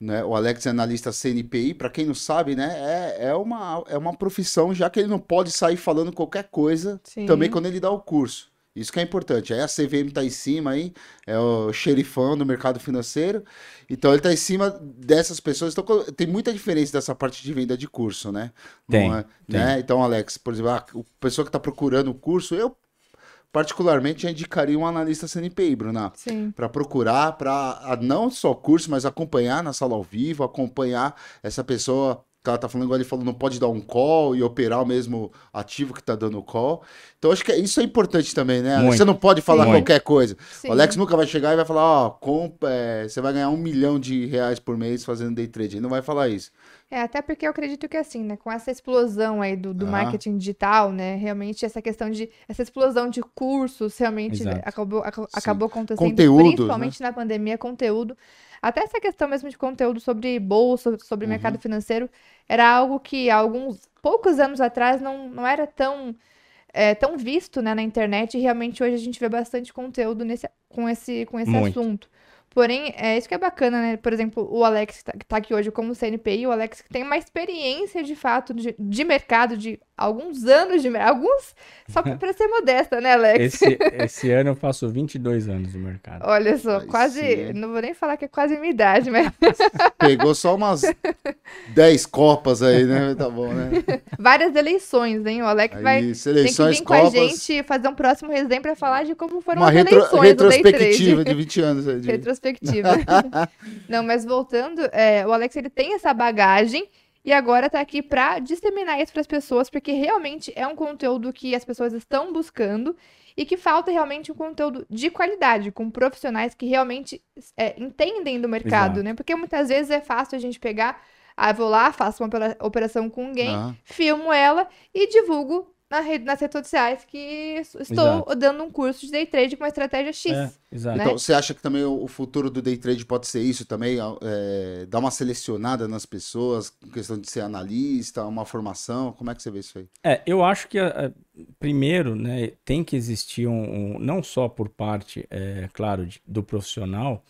Né? O Alex é analista CNPI, para quem não sabe, né? É, é, uma, é uma profissão, já que ele não pode sair falando qualquer coisa Sim. também quando ele dá o curso. Isso que é importante. Aí a CVM está em cima aí, é o xerifão do mercado financeiro. Então ele está em cima dessas pessoas. Então tem muita diferença dessa parte de venda de curso, né? Tem. É, tem. Né? Então, Alex, por exemplo, a ah, pessoa que está procurando o curso, eu particularmente, eu indicaria um analista CNPI, Bruna. Sim. Para procurar, para não só curso, mas acompanhar na sala ao vivo, acompanhar essa pessoa ela tá falando agora, ele falou, não pode dar um call e operar o mesmo ativo que tá dando o call. Então, acho que é, isso é importante também, né? Muito. Você não pode falar qualquer coisa. Sim. O Alex nunca vai chegar e vai falar, ó, oh, é, você vai ganhar um milhão de reais por mês fazendo day trade. Ele não vai falar isso. É, até porque eu acredito que é assim, né, com essa explosão aí do, do ah. marketing digital, né, realmente essa questão de, essa explosão de cursos realmente Exato. acabou, ac Sim. acabou acontecendo, Conteúdo. principalmente né? na pandemia, conteúdo. Até essa questão mesmo de conteúdo sobre bolsa, sobre uhum. mercado financeiro, era algo que há alguns poucos anos atrás não, não era tão, é, tão visto né, na internet. E realmente hoje a gente vê bastante conteúdo nesse, com esse, com esse assunto. Porém, é isso que é bacana, né? Por exemplo, o Alex que tá, tá aqui hoje como CNPI, o Alex que tem uma experiência de fato de, de mercado de alguns anos de alguns, só [LAUGHS] para ser modesta, né, Alex? Esse, [LAUGHS] esse, ano eu faço 22 anos de mercado. Olha só, quase, não vou nem falar que é quase minha idade, mas [LAUGHS] pegou só umas 10 copas aí, né? Tá bom, né? Várias eleições, hein? O Alex aí, vai eleições, tem que vir copas... com a gente fazer um próximo resenha para falar de como foram uma as retro... eleições retrospectiva de 20 anos aí, de... Retrospectiva perspectiva. [LAUGHS] Não, mas voltando, é, o Alex ele tem essa bagagem e agora está aqui para disseminar isso para as pessoas, porque realmente é um conteúdo que as pessoas estão buscando e que falta realmente um conteúdo de qualidade, com profissionais que realmente é, entendem do mercado, Exato. né? Porque muitas vezes é fácil a gente pegar, ah, vou lá, faço uma operação com alguém, ah. filmo ela e divulgo na rede, nas redes sociais que estou Exato. dando um curso de day trade com uma estratégia X. É, exato. Né? Então, você acha que também o futuro do day trade pode ser isso também? É, dar uma selecionada nas pessoas, questão de ser analista, uma formação? Como é que você vê isso aí? É, eu acho que, é, é, primeiro, né, tem que existir um, um, não só por parte, é, claro, de, do profissional,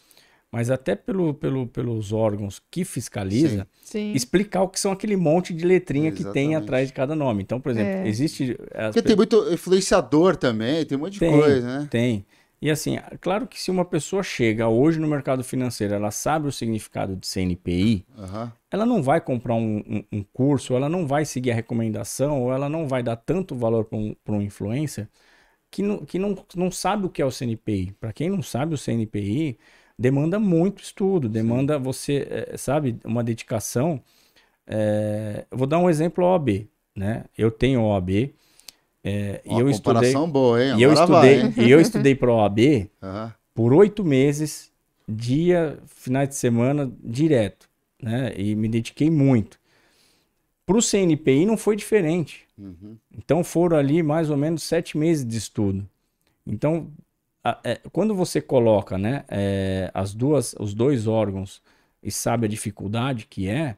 mas até pelo, pelo, pelos órgãos que fiscaliza, Sim. Sim. explicar o que são aquele monte de letrinha que tem atrás de cada nome. Então, por exemplo, é. existe. Porque tem muito influenciador também, tem um monte de coisa, né? Tem. E assim, claro que se uma pessoa chega hoje no mercado financeiro, ela sabe o significado de CNPI, uhum. ela não vai comprar um, um, um, curso, ela não vai seguir a recomendação, ou ela não vai dar tanto valor para um, um influencer que, não, que não, não sabe o que é o CNPI. Para quem não sabe o CNPI, demanda muito estudo, demanda você, é, sabe, uma dedicação. É, vou dar um exemplo OAB, né? Eu tenho OAB. É, eh, e eu estudei, boa, hein? e eu estudei, vai, hein? e eu estudei para OAB uhum. [LAUGHS] por oito meses, dia, finais de semana, direto, né? E me dediquei muito. Para o CNPI não foi diferente. Uhum. Então foram ali mais ou menos sete meses de estudo. Então a, é, quando você coloca né, é, as duas, os dois órgãos e sabe a dificuldade que é,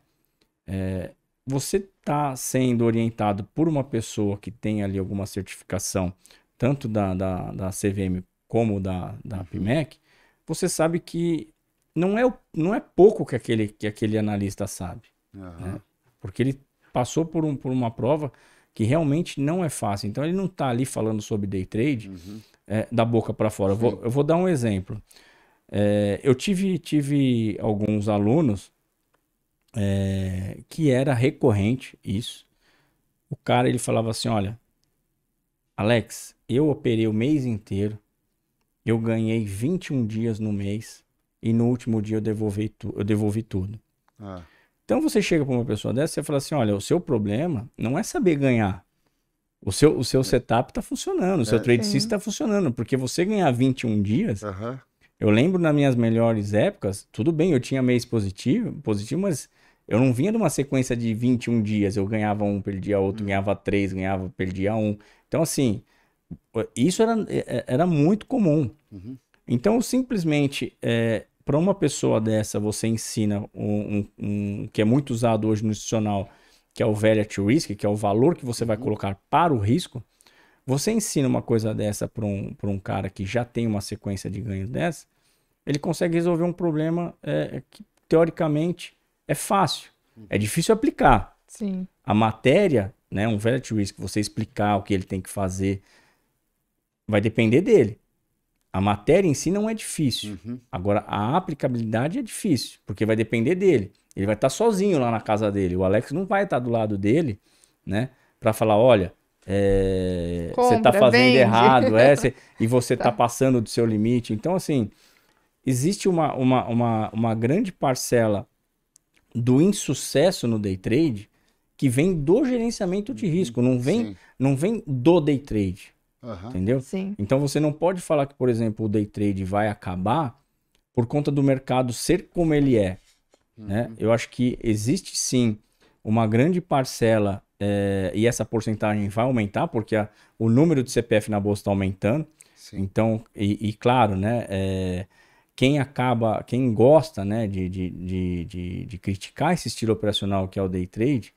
é você está sendo orientado por uma pessoa que tem ali alguma certificação, tanto da, da, da CVM como da, da uhum. PMEC, você sabe que não é, não é pouco que aquele, que aquele analista sabe. Uhum. Né? Porque ele passou por, um, por uma prova que realmente não é fácil. Então ele não está ali falando sobre day trade uhum é, da boca para fora. Eu vou, eu vou, dar um exemplo. É, eu tive, tive alguns alunos é, que era recorrente isso. O cara ele falava assim: olha, Alex, eu operei o mês inteiro, eu ganhei 21 dias no mês e no último dia eu devolvi, tu, eu devolvi tudo. Ah. Então você chega para uma pessoa dessa e fala assim: olha, o seu problema não é saber ganhar. O seu, o seu é. setup está funcionando, o seu é, trade system está funcionando, porque você ganhar 21 dias. Uhum. Eu lembro nas minhas melhores épocas, tudo bem, eu tinha mês positivo, positivo, mas eu não vinha de uma sequência de 21 dias. Eu ganhava um, perdia outro, uhum. ganhava três, ganhava, perdia um. Então, assim, isso era, é, é, era muito comum. Uhum. Então, simplesmente, é, para uma pessoa dessa, você ensina um, um, um, que é muito usado hoje no institucional que é o Value at Risk, que é o valor que você vai uhum. colocar para o risco, você ensina uma coisa dessa para um, um cara que já tem uma sequência de ganhos dessa, ele consegue resolver um problema é, é que, teoricamente, é fácil. Uhum. É difícil aplicar. Sim. A matéria, né, um value at risk, você explicar o que ele tem que fazer, vai depender dele. A matéria em si não é difícil. Uhum. Agora, a aplicabilidade é difícil, porque vai depender dele. Ele vai estar tá sozinho lá na casa dele. O Alex não vai estar tá do lado dele, né? Para falar, olha, é, Compra, você está fazendo vende. errado, é, e você está [LAUGHS] tá passando do seu limite. Então, assim, existe uma, uma, uma, uma grande parcela do insucesso no day trade que vem do gerenciamento de uhum. risco, não vem, não vem do day trade. Uhum. Entendeu? Sim. Então você não pode falar que, por exemplo, o day trade vai acabar por conta do mercado ser como ele é. Né? Uhum. Né? Eu acho que existe sim uma grande parcela, é, e essa porcentagem vai aumentar, porque a, o número de CPF na bolsa está aumentando. Sim. Então, e, e, claro, né? É, quem acaba, quem gosta né, de, de, de, de, de criticar esse estilo operacional que é o day trade,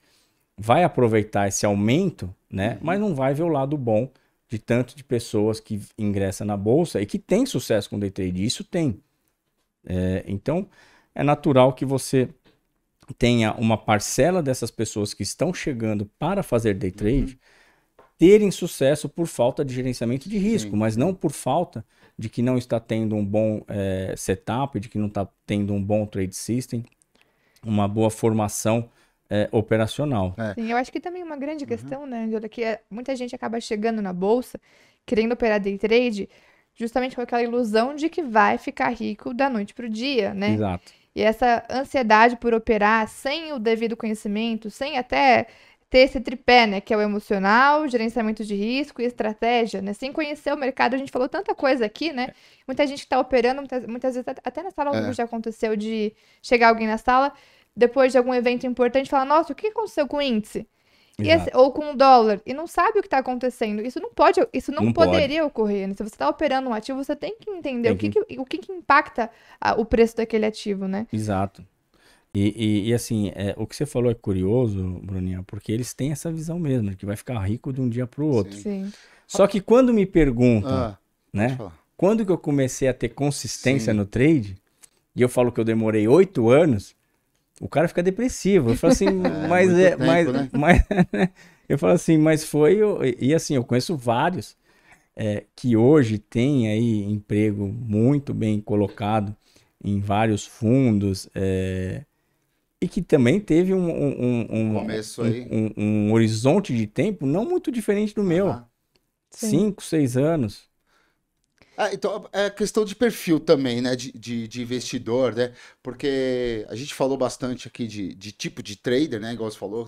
vai aproveitar esse aumento, né? Uhum. Mas não vai ver o lado bom de tanto de pessoas que ingressam na bolsa e que tem sucesso com day trade. Isso tem. É, então, é natural que você tenha uma parcela dessas pessoas que estão chegando para fazer day uhum. trade uhum. terem sucesso por falta de gerenciamento de risco, Sim. mas não por falta de que não está tendo um bom é, setup, de que não está tendo um bom trade system, uma boa formação é, operacional. É. Sim, eu acho que também uma grande uhum. questão, uhum. né, Angela, que é, muita gente acaba chegando na bolsa querendo operar day trade justamente com aquela ilusão de que vai ficar rico da noite para o dia, né? Exato. E essa ansiedade por operar sem o devido conhecimento, sem até ter esse tripé, né, que é o emocional, gerenciamento de risco e estratégia, né? Sem conhecer o mercado, a gente falou tanta coisa aqui, né? Muita gente que está operando, muitas, muitas, vezes até na sala é. já aconteceu de chegar alguém na sala depois de algum evento importante, falar: "Nossa, o que aconteceu com o índice?" Esse, assim, ou com um dólar e não sabe o que está acontecendo. Isso não pode, isso não, não poderia pode. ocorrer. Né? Se você está operando um ativo, você tem que entender tem o que, que, o que, que impacta a, o preço daquele ativo, né? Exato. E, e, e assim, é, o que você falou é curioso, Bruninha, porque eles têm essa visão mesmo, que vai ficar rico de um dia para o outro. Sim. Sim. Só que quando me perguntam, ah, né? Quando que eu comecei a ter consistência Sim. no trade, e eu falo que eu demorei oito anos, o cara fica depressivo. Eu falo assim, [LAUGHS] é, é, mas é. Tempo, mas, né? [LAUGHS] mas né? eu falo assim, mas foi. Eu, e assim, eu conheço vários é, que hoje tem aí emprego muito bem colocado em vários fundos. É, e que também teve um, um, um, um, horizonte de tempo não muito diferente do meu. Cinco, seis anos. Ah, então, é questão de perfil também, né? De, de, de, investidor, né? Porque a gente falou bastante aqui de, de tipo de trader, né? Igual você falou,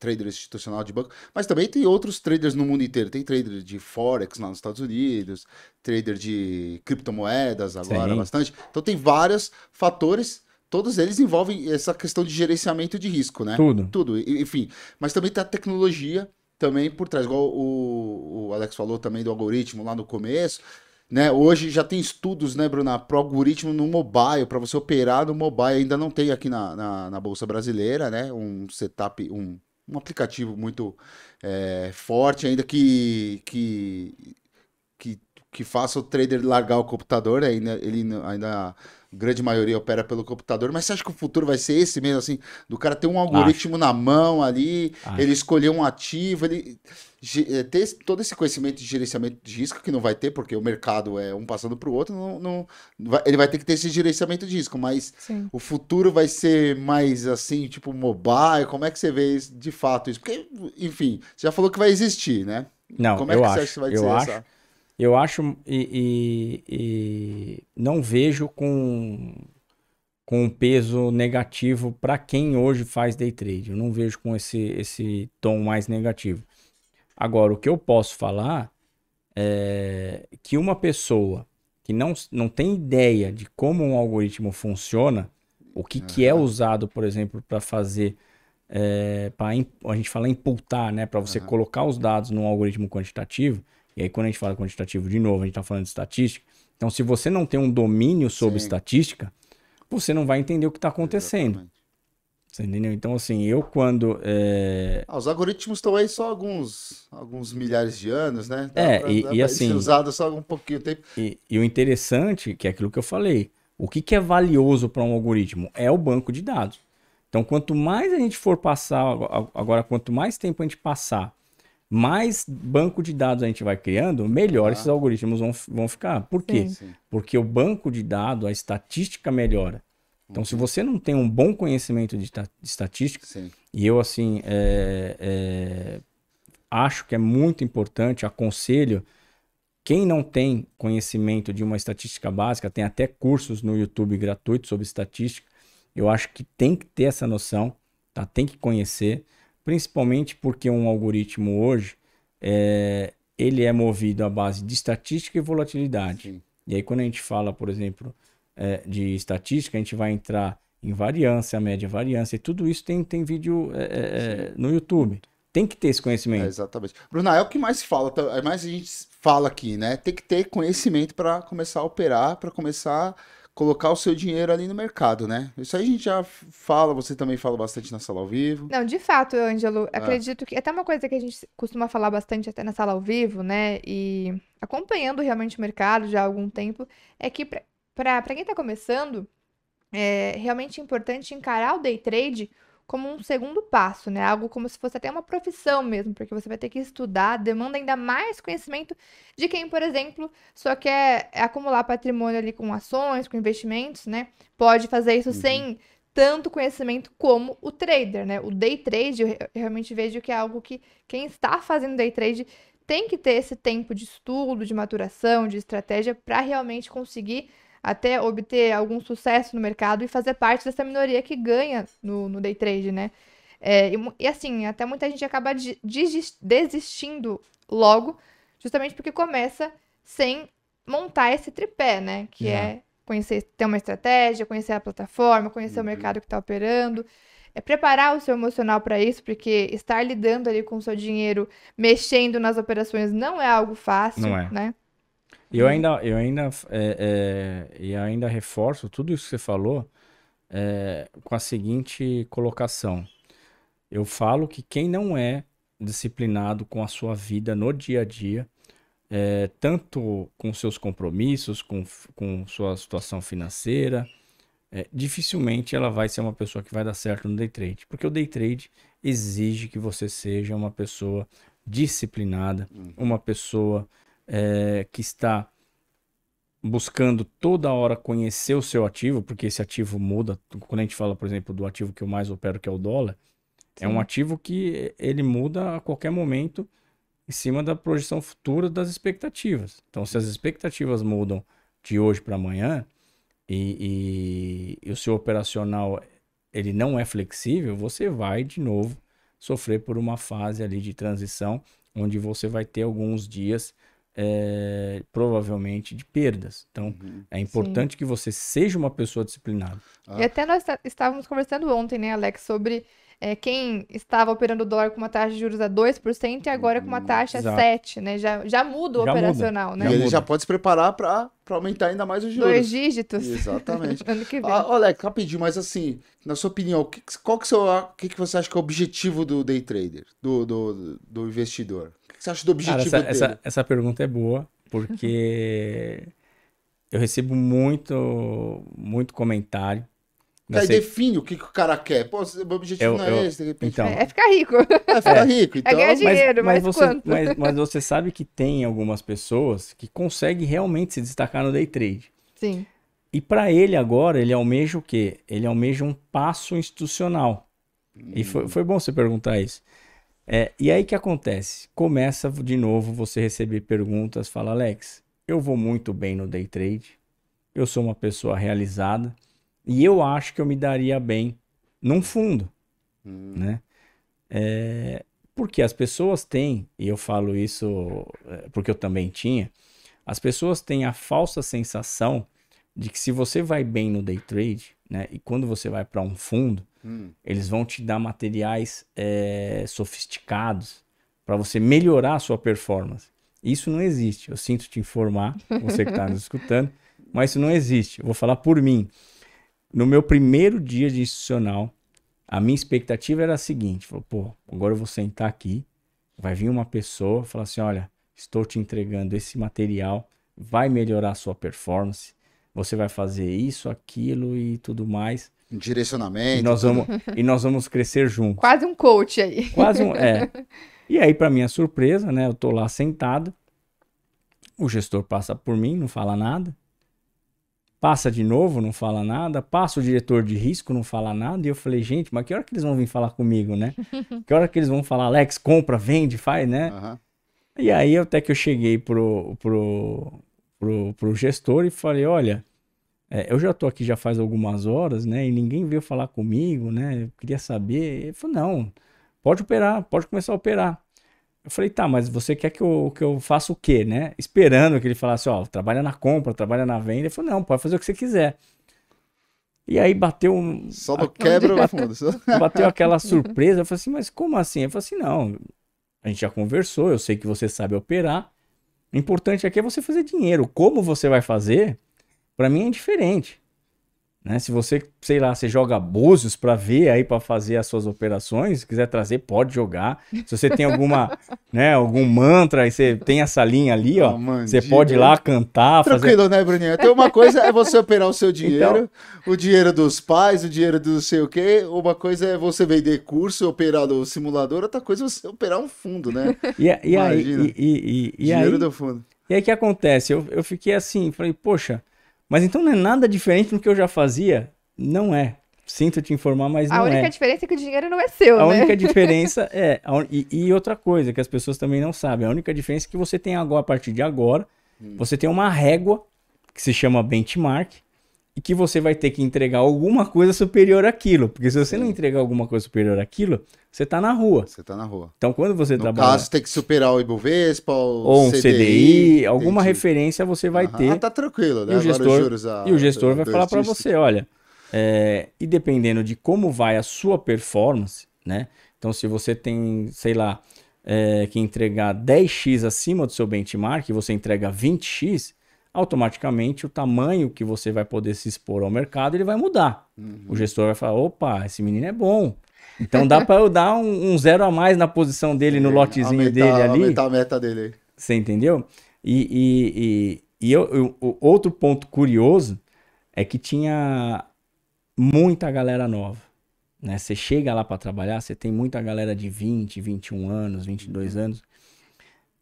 trader institucional de banco, mas também tem outros traders no mundo inteiro. Tem trader de Forex lá nos Estados Unidos, trader de criptomoedas agora, Sim. bastante. Então tem vários fatores todos eles envolvem essa questão de gerenciamento de risco, né? Tudo. Tudo, enfim. Mas também tem a tecnologia também por trás, igual o, o Alex falou também do algoritmo lá no começo. Né? Hoje já tem estudos, né, Bruna, pro algoritmo no mobile, para você operar no mobile. Ainda não tem aqui na, na, na Bolsa Brasileira, né? Um setup, um, um aplicativo muito é, forte, ainda que, que que faça o trader largar o computador, ainda ele ainda grande maioria opera pelo computador, mas você acha que o futuro vai ser esse mesmo, assim, do cara ter um algoritmo Acho. na mão ali, Acho. ele escolher um ativo, ele eh, ter todo esse conhecimento de gerenciamento de risco que não vai ter, porque o mercado é um passando para o outro, não, não, ele vai ter que ter esse gerenciamento de risco, mas Sim. o futuro vai ser mais assim, tipo mobile, como é que você vê de fato isso? Porque, enfim, você já falou que vai existir, né? Não, como é eu que acho, você acha que vai eu ser acho. Essa? Eu acho e, e, e não vejo com, com um peso negativo para quem hoje faz day trade. Eu não vejo com esse, esse tom mais negativo. Agora, o que eu posso falar é que uma pessoa que não, não tem ideia de como um algoritmo funciona, o que, uhum. que é usado, por exemplo, para fazer. É, eh, para a gente fala imputar, né? Para você uhum. colocar os dados num algoritmo quantitativo e aí, quando a gente fala quantitativo de novo, a gente está falando de estatística. Então, se você não tem um domínio sobre Sim. estatística, você não vai entender o que está acontecendo. Exatamente. Você entendeu? Então, assim, eu quando. É... Ah, os algoritmos estão aí só alguns, alguns milhares de anos, né? Dá é, pra, e, e assim. usado só um pouquinho tempo. E, e, o interessante, que é aquilo que eu falei, o que, que é valioso para um algoritmo? É o banco de dados. Então, quanto mais a gente for passar, agora, quanto mais tempo a gente passar mais banco de dados a gente vai criando, melhor ah. esses algoritmos vão, vão ficar. Por quê? Sim, sim. Porque o banco de dados, a estatística melhora. Então, se uhum. você não tem um bom conhecimento de, de estatística, sim. e eu, assim, é, é, acho que é muito importante, aconselho, quem não tem conhecimento de uma estatística básica, tem até cursos no YouTube gratuitos sobre estatística, eu acho que tem que ter essa noção, tá? tem que conhecer principalmente porque um algoritmo hoje é, ele é movido à base de estatística e volatilidade. Sim. E aí quando a gente fala, por exemplo, é, de estatística, a gente vai entrar em variância, média variância, e tudo isso tem, tem vídeo é, é, é no YouTube. Tem que ter esse conhecimento. É, exatamente. Bruna, é o que mais fala, tá? é mais a gente fala aqui, né? Tem que ter conhecimento para começar a operar, para começar a colocar o seu dinheiro ali no mercado, né? Isso aí a gente já fala, você também fala bastante na sala ao vivo. Não, de fato, Ângelo, é. acredito que é até uma coisa que a gente costuma falar bastante até na sala ao vivo, né? E acompanhando realmente o mercado já há algum tempo, é que para quem está começando, é realmente importante encarar o day trade como um segundo passo, né? Algo como se fosse até uma profissão mesmo, porque você vai ter que estudar, demanda ainda mais conhecimento de quem, por exemplo, só quer acumular patrimônio ali com ações, com investimentos, né? Pode fazer isso uhum. sem tanto conhecimento como o trader, né? O day trade, eu realmente vejo que é algo que quem está fazendo day trade tem que ter esse tempo de estudo, de maturação, de estratégia para realmente conseguir até obter algum sucesso no mercado e fazer parte dessa minoria que ganha no, no day trade, né? É, e, e, assim, até muita gente acaba de, de, desistindo logo, justamente porque começa sem montar esse tripé, né? Que yeah. É. é conhecer, ter uma estratégia, conhecer a plataforma, conhecer uhum. o mercado que está operando. É preparar o seu emocional para isso, porque estar lidando ali com o seu dinheiro, mexendo nas operações, não é algo fácil, não é. né? Eu uhum. ainda, eu ainda, é, é, e ainda reforço tudo isso que você falou é, com a seguinte colocação. Eu falo que quem não é disciplinado com a sua vida no dia a dia, é, tanto com seus compromissos, com, com sua situação financeira, é, dificilmente ela vai ser uma pessoa que vai dar certo no day trade. Porque o day trade exige que você seja uma pessoa disciplinada, uhum. uma pessoa é, que está buscando toda hora conhecer o seu ativo, porque esse ativo muda. Quando a gente fala, por exemplo, do ativo que eu mais opero, que é o dólar, Sim. é um ativo que ele muda a qualquer momento em cima da projeção futura das expectativas. Então, se as expectativas mudam de hoje para amanhã e, e, e o seu operacional ele não é flexível, você vai de novo sofrer por uma fase ali de transição onde você vai ter alguns dias é, provavelmente de perdas. Então, uhum. é importante Sim. que você seja uma pessoa disciplinada. Ah. E até nós estávamos conversando ontem, né, Alex, sobre é, quem estava operando o dólar com uma taxa de juros a 2% e agora com uma uhum. taxa a 7%, né? Já, já muda o já operacional, muda. né? E ele já pode se preparar para aumentar ainda mais os juros. Dois dígitos. Exatamente. [LAUGHS] ano que vem. Ah, Alex, rapidinho, mas assim, na sua opinião, qual que, é seu, que, que você acha que é o objetivo do day trader, do, do, do investidor? você acha do objetivo Cara, essa, dele? Essa, essa pergunta é boa, porque [LAUGHS] eu recebo muito, muito comentário. Aí sei... define o que, que o cara quer. Pô, o objetivo eu, não é esse, de repente. Então... É, é ficar rico. É ficar é. rico, então. É ganhar então. dinheiro, mas, mas, mas você, mas, mas, você sabe que tem algumas pessoas que conseguem realmente se destacar no day trade. Sim. E para ele agora, ele almeja o quê? Ele almeja um passo institucional. Hum. E foi, hum. foi bom você perguntar isso. É, e aí que acontece? Começa de novo você receber perguntas, fala Alex, eu vou muito bem no day trade, eu sou uma pessoa realizada e eu acho que eu me daria bem num fundo, hum. né? É, porque as pessoas têm, e eu falo isso é, porque eu também tinha, as pessoas têm a falsa sensação de que se você vai bem no day trade, né? E quando você vai para um fundo, hum. eles vão te dar materiais é, sofisticados para você melhorar a sua performance. Isso não existe. Eu sinto te informar, você que está nos [LAUGHS] escutando, mas isso não existe. Eu vou falar por mim. No meu primeiro dia de institucional, a minha expectativa era a seguinte: falou, pô, agora eu vou sentar aqui, vai vir uma pessoa falar assim: olha, estou te entregando esse material, vai melhorar a sua performance, você vai fazer isso, aquilo e tudo mais. Um direcionamento. E nós vamos, [LAUGHS] e nós vamos crescer juntos. Quase um coach aí. Quase um, é. [LAUGHS] E aí, para minha surpresa, né, eu tô lá sentado, o gestor passa por mim, não fala nada, passa de novo, não fala nada, passa o diretor de risco, não fala nada, e eu falei, gente, mas que hora que eles vão vir falar comigo, né? [LAUGHS] Que hora que eles vão falar, Alex, compra, vende, faz, né? Uhum. E aí, até que eu cheguei pro, pro, pro, pro gestor e falei, olha, é, eu já tô aqui já faz algumas horas, né? E ninguém veio falar comigo, né? Eu queria saber. Ele falou, não, pode operar, pode começar a operar. Eu falei, tá, mas você quer que eu, que eu faça o quê, né? Esperando que ele falasse, ó, trabalha na compra, trabalha na venda. Ele falou, não, pode fazer o que você quiser. E aí bateu um. Só do quebra bateu, [LAUGHS] bateu aquela surpresa. Eu falei assim, mas como assim? Eu falei assim, não, a gente já conversou, eu sei que você sabe operar. O importante aqui é você fazer dinheiro. Como você vai fazer, para mim é diferente. Né? Se você, sei lá, você joga búzios para ver aí para fazer as suas operações, se quiser trazer, pode jogar. Se você tem alguma, [LAUGHS] né, algum mantra e você tem essa linha ali, ó, oh, você pode ir lá cantar, Tranquilo, fazer... né, Bruninho? Então uma coisa é você operar o seu então. dinheiro, então... o dinheiro dos pais, o dinheiro do sei o quê, uma coisa é você vender curso, operar no simulador, outra coisa é você operar um fundo, né? E, e aí, e, e, e, dinheiro aí, do fundo. E aí que acontece? Eu, eu fiquei assim, falei, poxa, mas então não é nada diferente do que eu já fazia? Não é. Sinto te informar, mas não é. A única diferença é que o dinheiro não é seu, a né? A única [LAUGHS] diferença é... A e, e, outra coisa que as pessoas também não sabem. A única diferença é que você tem agora, a partir de agora, hum. você tem uma régua que se chama benchmark, e que você vai ter que entregar alguma coisa superior àquilo. Porque se você Sim. não entregar alguma coisa superior àquilo, você está na rua. Você está na rua. Então, quando você no trabalha... caso, tem que superar o Ibovespa, o Ou um CDI, CDI alguma referência você vai ter. Ah, tá tranquilo, né? E o gestor, a... e o gestor vai falar para você, olha, é, e dependendo de como vai a sua performance, né? Então, se você tem, sei lá, é, que entregar 10x acima do seu benchmark e você entrega 20x, automaticamente o tamanho que você vai poder se expor ao mercado ele vai mudar. Uhum. O gestor vai falar: opa, esse menino é bom. Então dá para eu dar um, um, zero a mais na posição dele, no é, lotezinho aumentar, dele ali. Aumentar a meta dele Você entendeu? E, e, e, e eu, eu, outro ponto curioso é que tinha muita galera nova. Né? Você chega lá para trabalhar, você tem muita galera de 20, 21 anos, 22 uhum. anos.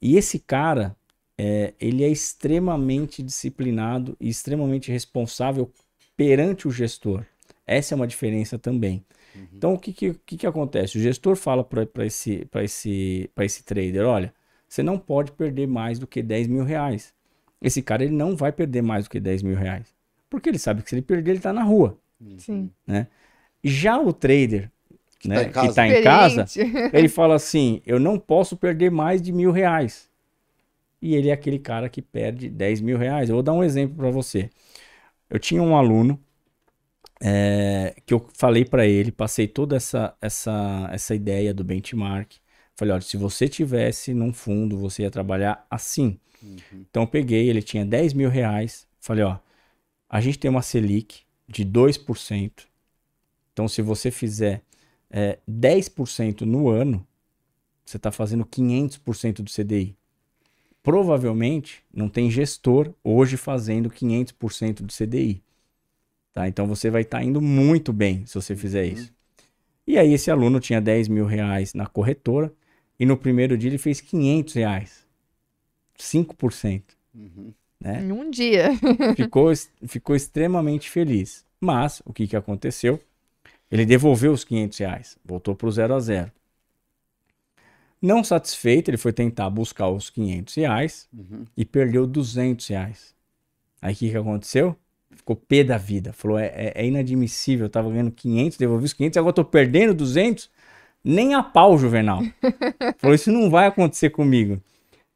E esse cara, é, ele é extremamente disciplinado e extremamente responsável perante o gestor. Essa é uma diferença também. Uhum. Então, o que, que, que, que acontece? O gestor fala para esse, esse, esse trader: olha, você não pode perder mais do que 10 mil reais. Esse cara ele não vai perder mais do que 10 mil reais. Porque ele sabe que se ele perder, ele está na rua. Uhum. Sim. Né? Já o trader, que está né, tá em, tá em, casa, ele fala assim: eu não posso perder mais de mil reais e ele é aquele cara que perde 10 mil reais. Eu vou dar um exemplo para você. Eu tinha um aluno é, que eu falei para ele, passei toda essa, essa, essa ideia do benchmark. Falei, olha, se você tivesse num fundo, você ia trabalhar assim. Uhum. Então eu peguei, ele tinha 10 mil reais. Falei, ó, a gente tem uma Selic de 2%. Então se você fizer é, 10% no ano, você está fazendo 500% do CDI provavelmente não tem gestor hoje fazendo 500% de CDI. Tá? Então você vai estar tá indo muito bem se você fizer uhum. isso. E aí esse aluno tinha 10 mil reais na corretora e no primeiro dia ele fez 500 reais. 5%. Uhum. Né? Em um dia. [LAUGHS] ficou, ficou extremamente feliz. Mas o que, que aconteceu? Ele devolveu os 500 reais, voltou para o zero a zero. Não satisfeito, ele foi tentar buscar os 500 reais uhum. e perdeu 200 reais. Aí o que, que aconteceu? Ficou pé da vida. Falou, é, é, é inadmissível, eu tava ganhando 500, devolvi os 500, agora estou tô perdendo 200? Nem a pau, Juvenal. [LAUGHS] Falou, isso não vai acontecer comigo.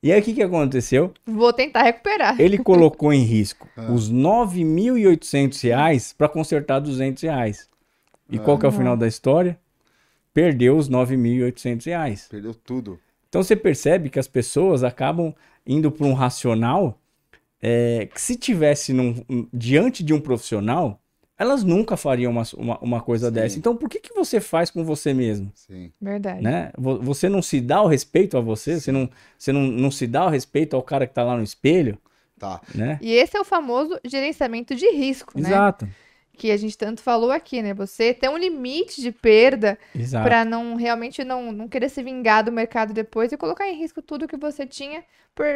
E aí o que, que aconteceu? Vou tentar recuperar. Ele colocou em risco ah. [LAUGHS] os 9.800 reais para consertar 200 reais. E ah, qual que é o ah. final da história? perdeu os 9.800 reais. Perdeu tudo. Então você percebe que as pessoas acabam indo para um racional é, que se tivesse num, um, diante de um profissional, elas nunca fariam uma, uma, uma coisa Sim. dessa. Então por que, que você faz com você mesmo? Sim. Verdade. Né? Você não se dá o respeito a você, Sim. você, não, você não, não se dá o respeito ao cara que está lá no espelho. Tá. Né? E esse é o famoso gerenciamento de risco, Exato. né? Exato que a gente tanto falou aqui, né? Você tem um limite de perda para não realmente não, não querer se vingar do mercado depois e colocar em risco tudo que você tinha por,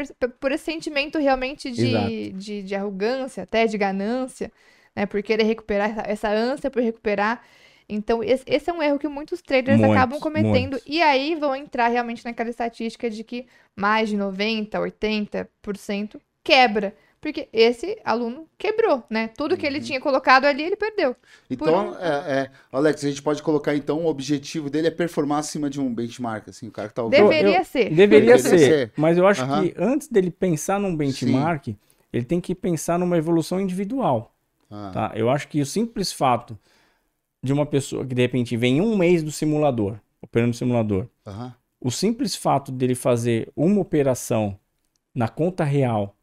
por esse sentimento realmente de, de, de, arrogância, até de ganância, né? Por querer recuperar essa, essa ânsia por recuperar. Então, esse, esse é um erro que muitos traders muitos, acabam cometendo. Muitos. E aí vão entrar realmente naquela estatística de que mais de 90%, 80% quebra porque esse aluno quebrou, né? Tudo que ele uhum. tinha colocado ali, ele perdeu. Então, um... é, é, Alex, a gente pode colocar, então, o objetivo dele é performar acima de um benchmark, assim, o cara que tá ouvindo. Deveria eu, ser. Deveria, deveria ser, ser, mas eu acho uhum. que antes dele pensar num benchmark, Sim. ele tem que pensar numa evolução individual, ah. tá? Eu acho que o simples fato de uma pessoa que, de repente, vem um mês do simulador, operando no simulador, uhum. o simples fato dele fazer uma operação na conta real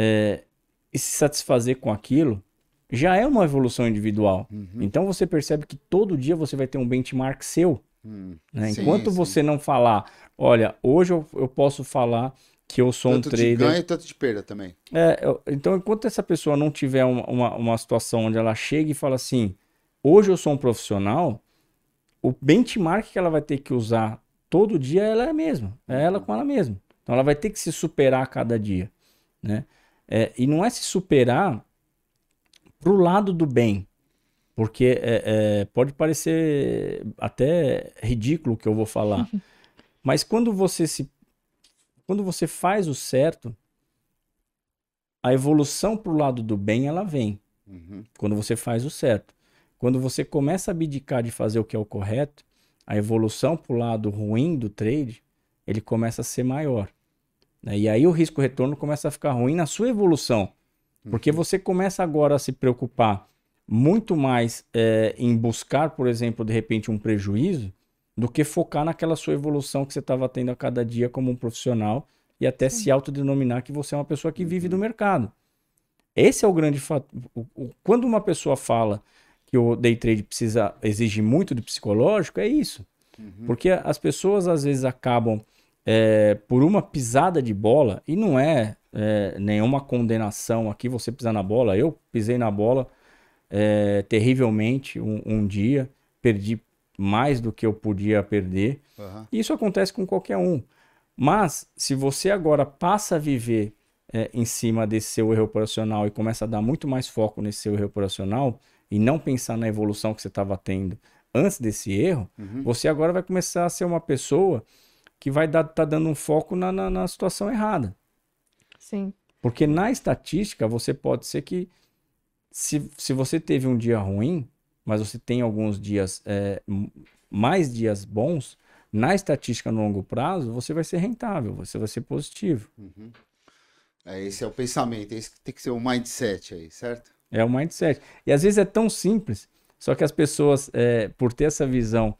é, e se satisfazer com aquilo, já é uma evolução individual. Uhum. Então você percebe que todo dia você vai ter um benchmark seu. Hum. Né? Sim, Enquanto sim. você não falar, olha, hoje eu, eu posso falar que eu sou tanto um trader. Tanto de ganho tanto de perda também. É, eu, então, enquanto essa pessoa não tiver uma, uma, uma, situação onde ela chega e fala assim: hoje eu sou um profissional, o benchmark que ela vai ter que usar todo dia é ela é a mesma, é ela uhum. com ela mesma. Então, ela vai ter que se superar a cada dia. Né? É, e não é se superar pro lado do bem. Porque é, é, pode parecer até ridículo o que eu vou falar. [LAUGHS] mas quando você se. Quando você faz o certo, a evolução pro lado do bem ela vem. Uhum. Quando você faz o certo. Quando você começa a abdicar de fazer o que é o correto, a evolução pro lado ruim do trade, ele começa a ser maior. Né? E aí o risco-retorno começa a ficar ruim na sua evolução, porque uhum. você começa agora a se preocupar muito mais é, em buscar, por exemplo, de repente um prejuízo, do que focar naquela sua evolução que você estava tendo a cada dia como um profissional e até Sim. se autodenominar que você é uma pessoa que vive do uhum. mercado. Esse é o grande fato. Quando uma pessoa fala que o day trade precisa exige muito do psicológico, é isso. Uhum. Porque as pessoas às vezes acabam é, por uma pisada de bola, e não é, é, nenhuma condenação aqui você pisar na bola, eu pisei na bola é, terrivelmente um, um, dia, perdi mais do que eu podia perder. Uhum. Isso acontece com qualquer um. Mas se você agora passa a viver é, em cima desse seu erro operacional e começa a dar muito mais foco nesse seu erro operacional e não pensar na evolução que você estava tendo antes desse erro, uhum. você agora vai começar a ser uma pessoa que vai estar tá dando um foco na, na, na situação errada. Sim. Porque na estatística, você pode ser que se, se você teve um dia ruim, mas você tem alguns dias, é, mais dias bons, na estatística no longo prazo, você vai ser rentável, você vai ser positivo. Uhum. É, esse é o pensamento, esse é tem que ser o mindset aí, certo? É o mindset. E às vezes é tão simples, só que as pessoas, é, por ter essa visão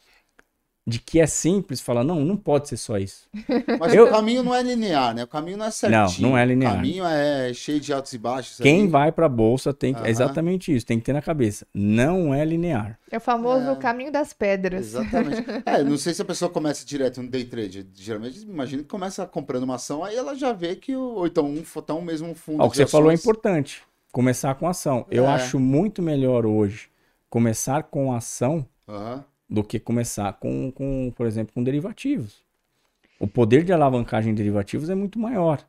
de que é simples fala não, não pode ser só isso. [LAUGHS] Mas eu... o caminho não é linear, né? O caminho não é certinho. Não, não é linear. O caminho é cheio de altos e baixos. Quem ali. vai pra bolsa tem que... Uhum. É exatamente isso, tem que ter na cabeça. Não é linear. É o famoso é... caminho das pedras. Exatamente. [LAUGHS] é, não sei se a pessoa começa direto no day trade. Geralmente, imagina que começa comprando uma ação, aí ela já vê que o... então um, então um mesmo fundo. o que você ações... falou é importante. Começar com ação. É. Eu acho muito melhor hoje começar com ação uhum do que começar com, com, por exemplo, com derivativos. O poder de alavancagem em derivativos é muito maior.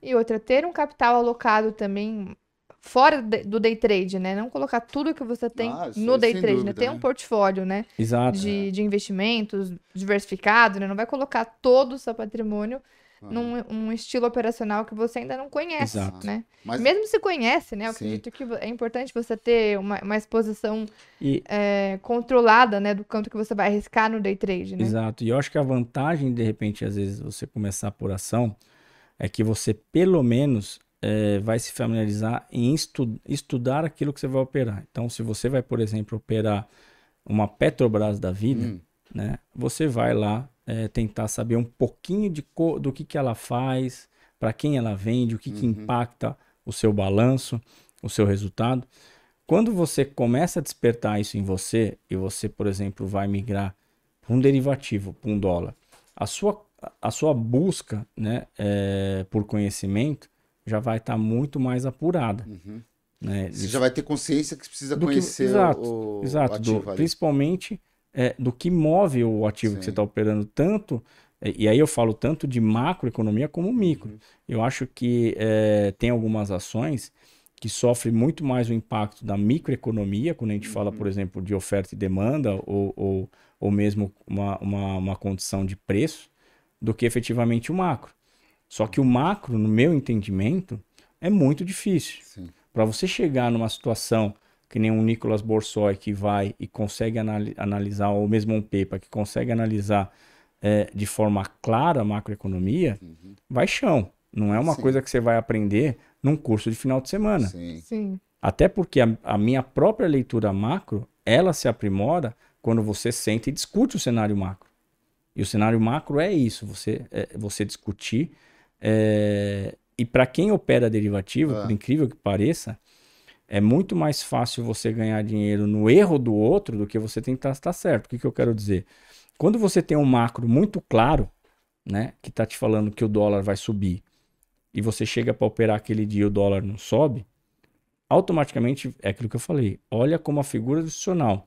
E outra, ter um capital alocado também fora do day trade, né? Não colocar tudo que você tem ah, no é day trade, né? dúvida, né? Ter um né? portfólio, né? Exato. De, de investimentos diversificado, né? Não vai colocar todo o seu patrimônio num, estilo operacional que você ainda não conhece, Exato. né? Mas... Mesmo se conhece, né? Eu Sim. acredito que é importante você ter uma, uma exposição e... é, controlada, né? Do quanto que você vai arriscar no day trade, né? Exato. E eu acho que a vantagem, de repente, às vezes, você começar por ação, é que você, pelo menos, é, vai se familiarizar em estu estudar aquilo que você vai operar. Então, se você vai, por exemplo, operar uma Petrobras da vida, hum. né? Você vai lá é, tentar saber um pouquinho de co, do que, que ela faz, para quem ela vende, o que, uhum. que impacta o seu balanço, o seu resultado. Quando você começa a despertar isso em você, e você, por exemplo, vai migrar para um derivativo, para um dólar, a sua, a sua busca né, é, por conhecimento já vai estar tá muito mais apurada. Uhum. Né? Você já vai ter consciência que precisa do conhecer que, exato, o, exato, o do, Principalmente é, do que move o ativo Sim. que você está operando tanto. É, e aí eu falo tanto de macroeconomia como uhum. micro. Eu acho que é, tem algumas ações que sofrem muito mais o impacto da microeconomia, quando a gente fala, por uhum. exemplo, de oferta e demanda, ou, ou, ou mesmo uma, uma, uma condição de preço, do que efetivamente o macro. Só que o macro, no meu entendimento, é muito difícil. Para você chegar numa situação que nem um Nicolas Borsoi que vai e consegue analisar, ou mesmo um Pepa que consegue analisar é, de forma clara a macroeconomia, uhum. vai chão. Não é uma Sim. coisa que você vai aprender num curso de final de semana. Sim. Sim. Até porque a, a minha própria leitura macro, ela se aprimora quando você senta e discute o cenário macro. E o cenário macro é isso, você, é, você discutir. É, e para quem opera derivativo, ah. por é. incrível que pareça, é muito mais fácil você ganhar dinheiro no erro do outro do que você tentar estar certo. O que, que eu quero dizer? Quando você tem um macro muito claro, né, que está te falando que o dólar vai subir e você chega para operar aquele dia e o dólar não sobe, automaticamente é aquilo que eu falei. Olha como a figura do institucional.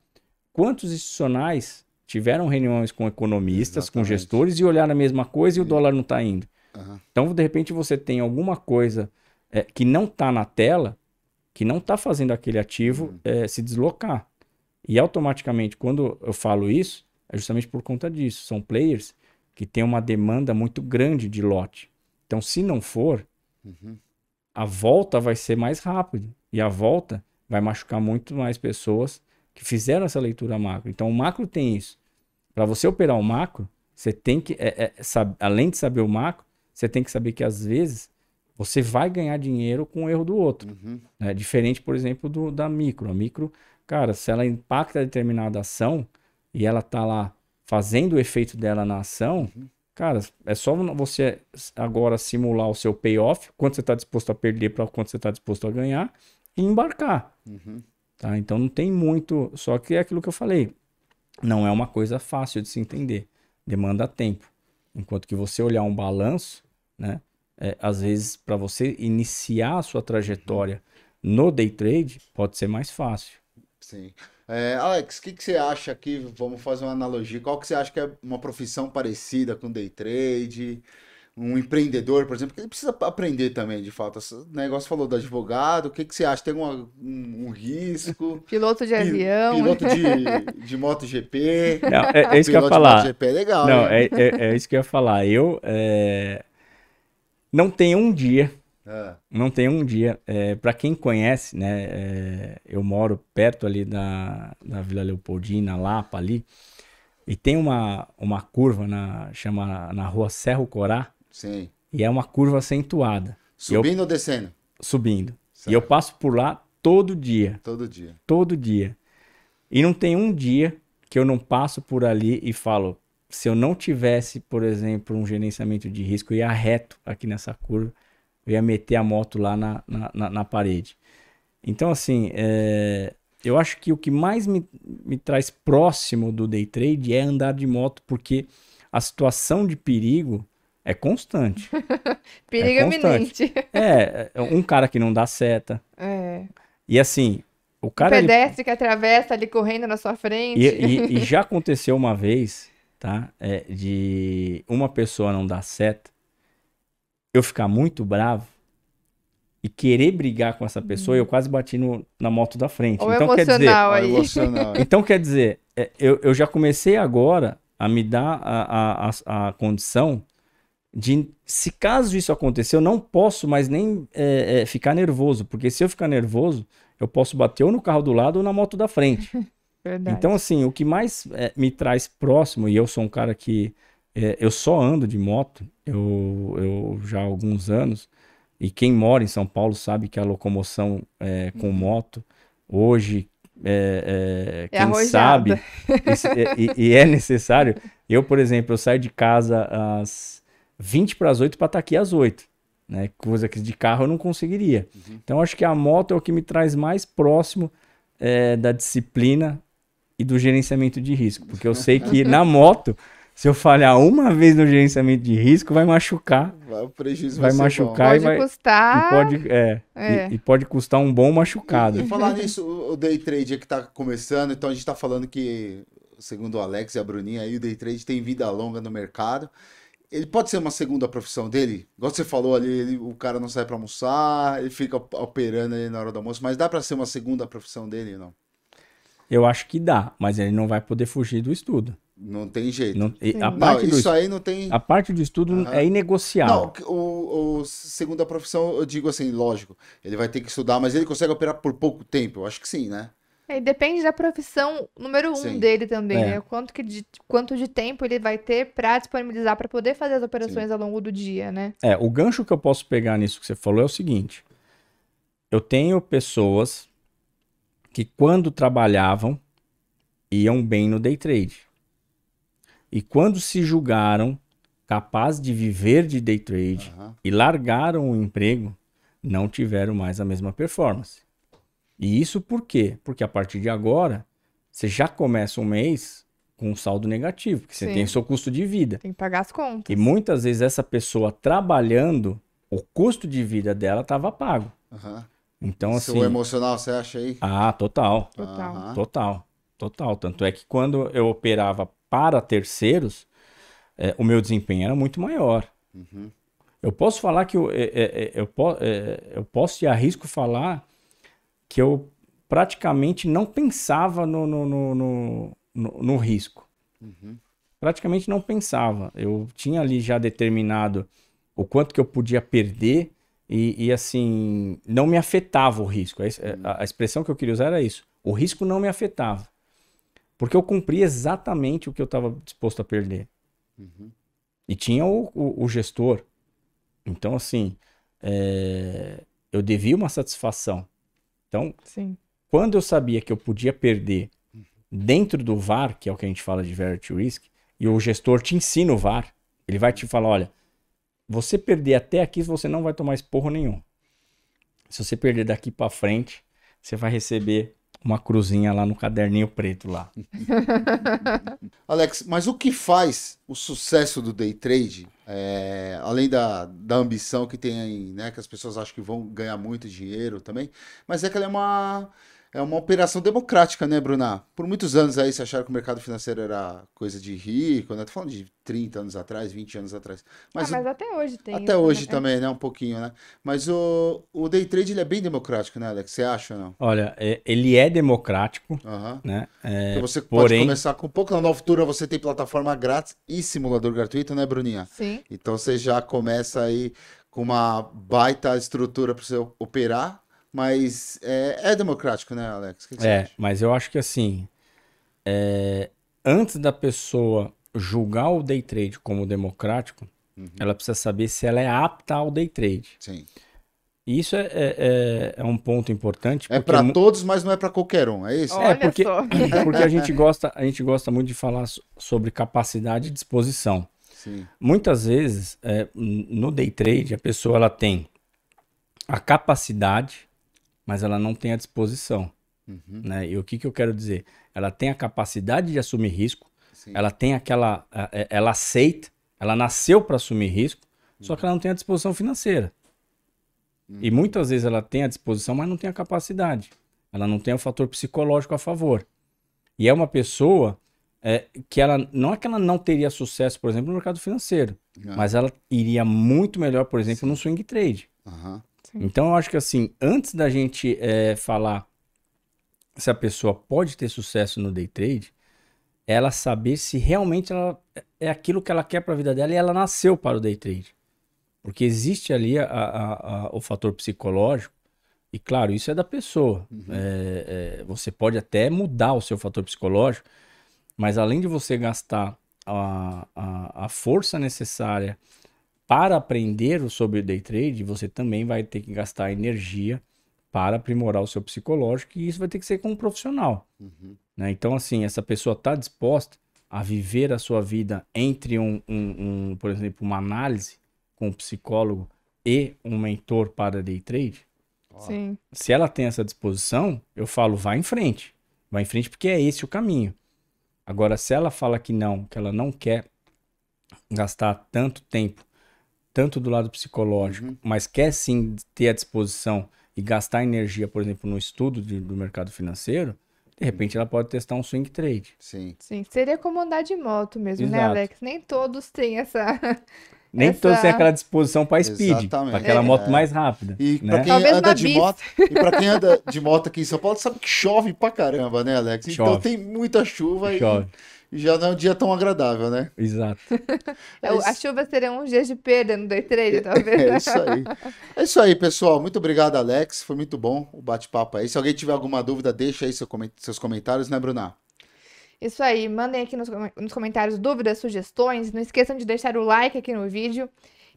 Quantos institucionais tiveram reuniões com economistas, Exatamente. com gestores e olharam a mesma coisa e, e... o dólar não está indo? Uhum. Então, de repente, você tem alguma coisa é, que não está na tela que não está fazendo aquele ativo é, se deslocar. E automaticamente, quando eu falo isso, é justamente por conta disso. São players que têm uma demanda muito grande de lote. Então, se não for, uhum. a volta vai ser mais rápida. E a volta vai machucar muito mais pessoas que fizeram essa leitura macro. Então, o macro tem isso. Para você operar o macro, você tem que, é, é, sabe, além de saber o macro, você tem que saber que às vezes você vai ganhar dinheiro com o erro do outro. Uhum. Né? Diferente, por exemplo, do, da micro. A micro, cara, se ela impacta determinada ação e ela tá lá fazendo o efeito dela na ação, uhum. cara, é só você agora simular o seu payoff, quanto você está disposto a perder para quanto você está disposto a ganhar, e embarcar. Uhum. Tá? Então não tem muito. Só que é aquilo que eu falei. Não é uma coisa fácil de se entender. Demanda tempo. Enquanto que você olhar um balanço, né? é, às vezes, para você iniciar a sua trajetória no day trade, pode ser mais fácil. Sim. É, Alex, o que, que, você acha aqui? Vamos fazer uma analogia. Qual que você acha que é uma profissão parecida com day trade? Um empreendedor, por exemplo, que ele precisa aprender também, de fato. O negócio falou do advogado, o que, que você acha? Tem uma, um, um, risco? [LAUGHS] Piloto de avião. Piloto de, [LAUGHS] de MotoGP. Não, é, é isso que eu ia falar. MotoGP é legal. Não, né? é, é, é, isso que eu ia falar. Eu, é, não tem um dia. Ah. Não tem um dia. É, para quem conhece, né? É, eu moro perto ali da, da Vila Leopoldina, Lapa ali. E tem uma, uma curva na, chama, na rua Serro Corá. Sim. E é uma curva acentuada. Subindo eu, ou descendo? Subindo. Certo. E eu passo por lá todo dia. Todo dia. Todo dia. E não tem um dia que eu não passo por ali e falo, se eu não tivesse, por exemplo, um gerenciamento de risco, eu ia reto aqui nessa curva, eu ia meter a moto lá na, na, na parede. Então, assim, é, eu acho que o que mais me, me traz próximo do day trade é andar de moto, porque a situação de perigo é constante. [LAUGHS] perigo é constante. iminente. É, é, um cara que não dá seta. É. E assim, o cara. O pedestre ele... que atravessa ali correndo na sua frente. E, e, e já [LAUGHS] aconteceu uma vez tá? É de uma pessoa não dar seta, eu ficar muito bravo e querer brigar com essa pessoa, uhum. eu quase bati no, na moto da frente. Ou então, quer dizer, aí. [LAUGHS] então quer dizer, é, eu, eu já comecei agora a me dar a, a, a, a condição de se caso isso acontecer, eu não posso mais nem é, é, ficar nervoso, porque se eu ficar nervoso, eu posso bater ou no carro do lado ou na moto da frente. [LAUGHS] Verdade. Então, assim, o que mais é, me traz próximo, e eu sou um cara que é, eu só ando de moto, eu, eu já há alguns anos, e quem mora em São Paulo sabe que a locomoção é, com uhum. moto hoje é, é, é quem sabe [LAUGHS] é, e, e, é necessário. Eu, por exemplo, eu saio de casa às 20 para as 8 para estar tá aqui às 8. Né? Coisa que de carro eu não conseguiria. Uhum. Então, acho que a moto é o que me traz mais próximo é, da disciplina e do gerenciamento de risco. Porque eu sei que na moto, se eu falhar uma vez no gerenciamento de risco, vai machucar. O prejuízo vai, machucar pode e vai. Custar... E pode é, é. E, e, pode custar um bom machucado. E, e falar nisso, o day trade é que está começando, então a gente está falando que, segundo o Alex e a Bruninha, aí, o day trade tem vida longa no mercado ele pode ser uma segunda profissão dele? Igual você falou ali, ele, o cara não sai para almoçar, ele fica operando ali na hora do almoço, mas dá para ser uma segunda profissão dele, não? eu acho que dá, mas ele não vai poder fugir do estudo. Não tem jeito. Não, a parte não, do, aí não tem. A parte do estudo uhum. é inegociável. Não, o, o, segundo a profissão, eu digo assim, lógico, ele vai ter que estudar, mas ele consegue operar por pouco tempo, eu acho que sim, né? É, depende da profissão número um sim. dele também, é. né? Quanto, que de, quanto de tempo ele vai ter para disponibilizar para poder fazer as operações sim. ao longo do dia, né? É, o gancho que eu posso pegar nisso que você falou é o seguinte: eu tenho pessoas que quando trabalhavam iam bem no day trade. E quando se julgaram capazes de viver de day trade uhum. e largaram o emprego, não tiveram mais a mesma performance. E isso por quê? Porque a partir de agora, você já começa um mês com um saldo negativo, porque Sim. você tem o seu custo de vida. Tem que pagar as contas. E muitas vezes essa pessoa trabalhando, o custo de vida dela estava pago. Uhum. Então, Seu assim. Seu emocional, você acha aí? Ah, total. Total. Uhum. Total. Total. Tanto é que quando eu operava para terceiros, é, o meu desempenho era muito maior. Uhum. Eu posso falar que eu, é, é, é eu, é, eu posso e arrisco falar que eu praticamente não pensava no, no, no, no, no, no risco. Uhum. Praticamente não pensava. Eu tinha ali já determinado o quanto que eu podia perder e, e, assim, não me afetava o risco. É é, uhum. A, a, expressão que eu queria usar era isso. O risco não me afetava. Porque eu cumpri exatamente o que eu estava disposto a perder. Uhum. E tinha o, o, o, gestor. Então, assim, é, eu devia uma satisfação. Então, Sim. quando eu sabia que eu podia perder uhum. dentro do VAR, que é o que a gente fala de Verity Risk, e o gestor te ensina o VAR, ele vai te uhum. falar: olha, você perder até aqui, você não vai tomar esporro nenhum. Se você perder daqui para frente, você vai receber uma cruzinha lá no caderninho preto lá. [LAUGHS] Alex, mas o que faz o sucesso do day trade, é, além da, da ambição que tem, né, que as pessoas acham que vão ganhar muito dinheiro também, mas é que ela é uma é uma operação democrática, né, Bruna? Por muitos anos aí se acharam que o mercado financeiro era coisa de rico, né? Tô falando de 30 anos atrás, 20 anos atrás. Mas, ah, mas até hoje tem. Até isso, hoje né? É. também, né? Um pouquinho, né? Mas o, o day trade ele é bem democrático, né, Alex? Você acha ou não? Olha, é, ele é democrático, uhum. né? É, então você pode começar com pouco. Na Nova Futura você tem plataforma grátis e simulador gratuito, né, Bruninha? Sim. Então você já começa aí com uma baita estrutura para você operar mas é, é democrático, né, Alex? Que que é, mas eu acho que assim, é, antes da pessoa julgar o day trade como democrático, uhum. ela precisa saber se ela é apta ao day trade. Sim. E isso é, é, é, é um ponto importante. É para todos, mas não é para qualquer um, é isso? É, porque, [LAUGHS] é porque a, gente gosta, a gente gosta muito de falar sobre capacidade e disposição. Sim. Muitas vezes, é, no day trade, a pessoa ela tem a capacidade mas ela não tem a disposição. Uhum. Né? E o que, que eu quero dizer? Ela tem a capacidade de assumir risco, Sim. ela tem aquela. É, ela aceita, ela nasceu para assumir risco, uhum. só que uhum. ela não tem a disposição financeira. Uhum. E muitas vezes ela tem a disposição, mas não tem a capacidade. Ela não tem o fator psicológico a favor. E é uma pessoa é, que ela. Não é que ela não teria sucesso, por exemplo, no mercado financeiro, mas ela iria muito melhor, por exemplo, Sim. no swing trade. Uhum. Sim. Então eu acho que assim, antes da gente é, falar se a pessoa pode ter sucesso no day trade, ela saber se realmente ela é, é aquilo que ela quer para a vida dela e ela nasceu para o day trade. Porque existe ali a, a, a, o fator psicológico, e claro, isso é da pessoa. Uhum. É, é, você pode até mudar o seu fator psicológico, mas além de você gastar a, a, força necessária, para aprender sobre o day trade, você também vai ter que gastar energia para aprimorar o seu psicológico e isso vai ter que ser com um profissional. Uhum. Né? Então, assim, essa pessoa está disposta a viver a sua vida entre um, um, um, por exemplo, uma análise com um psicólogo e um mentor para day trade? Sim. Se ela tem essa disposição, eu falo, vá em frente. Vá em frente porque é esse o caminho. Agora, se ela fala que não, que ela não quer gastar tanto tempo tanto do lado psicológico, uhum. mas quer sim ter a disposição e gastar energia, por exemplo, no estudo de, do mercado financeiro, de repente ela pode testar um swing trade. Sim. Sim, seria como andar de moto mesmo, né, Exato. né, Alex? Nem todos têm essa. [LAUGHS] Nem essa... todos têm aquela disposição para speed, para aquela é. moto mais rápida. E né? para quem anda de moto, e para quem anda de moto aqui em São Paulo, sabe que chove pra caramba, né, Alex? Chove. Então tem muita chuva chove. e já não é um dia tão agradável, né? Exato. [LAUGHS] É isso... A chuva será um dia de perda no day trade, talvez. É, é isso aí. É isso aí, pessoal. Muito obrigado, Alex. Foi muito bom o bate-papo aí. Se alguém tiver alguma dúvida, deixa aí seu coment... seus comentários, né, Bruna? Isso aí, mandem aqui nos, nos comentários dúvidas, sugestões. Não esqueçam de deixar o like aqui no vídeo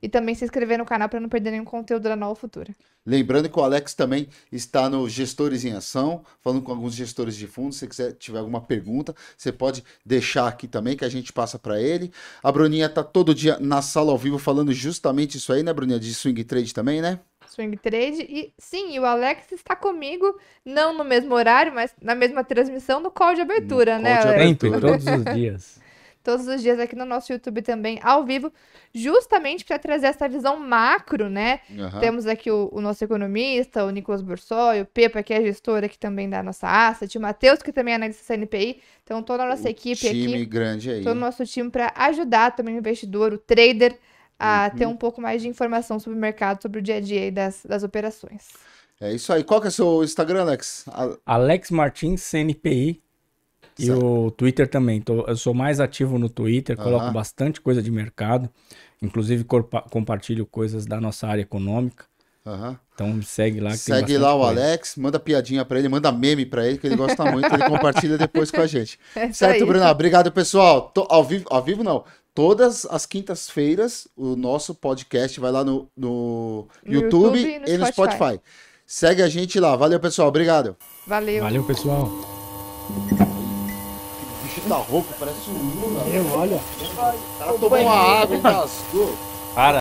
e também se inscrever no canal para não perder nenhum conteúdo da Nova Futura. Lembrando que o Alex também está no Gestores em Ação, falando com alguns gestores de fundos. Se quiser tiver alguma pergunta, você pode deixar aqui também que a gente passa para ele. A Bruninha está todo dia na sala ao vivo falando justamente isso aí, né, Bruninha? De swing trade também, né? Swing Trade. E sim, o Alex está comigo, não no mesmo horário, mas na mesma transmissão do call de abertura, no né? Call de abertura. [LAUGHS] Todos os dias todos os dias aqui no nosso YouTube também, ao vivo, justamente para trazer essa visão macro, né? Uhum. Temos aqui o, o, nosso economista, o Nicolas Borsoi, o Pepa, que é gestor aqui também da nossa asset, o Matheus, que também é analista CNPI. Então, toda a nossa o equipe time aqui. time grande aí. Todo o nosso time para ajudar também o investidor, o trader, a uhum. ter um pouco mais de informação sobre o mercado, sobre o dia a dia das, das operações. É isso aí. Qual que é o seu Instagram, Alex? A... Alex Martins, CNPI. E certo. o Twitter também. Tô, eu sou mais ativo no Twitter, uhum. coloco bastante coisa de mercado. Inclusive compartilho coisas da nossa área econômica. Uhum. Então segue lá. segue lá o coisa. Alex, manda piadinha para ele, manda meme para ele, que ele gosta muito, ele compartilha depois com a gente. [LAUGHS] É certo, aí. Bruna? Obrigado, pessoal. Tô, ao, vivo, ao vivo não. Todas as quintas-feiras, o nosso podcast vai lá no, no, YouTube, YouTube, e no, e no Spotify. Spotify. Segue a gente lá. Valeu, pessoal. Obrigado. Valeu. Valeu, pessoal bicho tá rouco, parece um Lula. Eu, olha. O cara tomou uma água e cascou. Cara,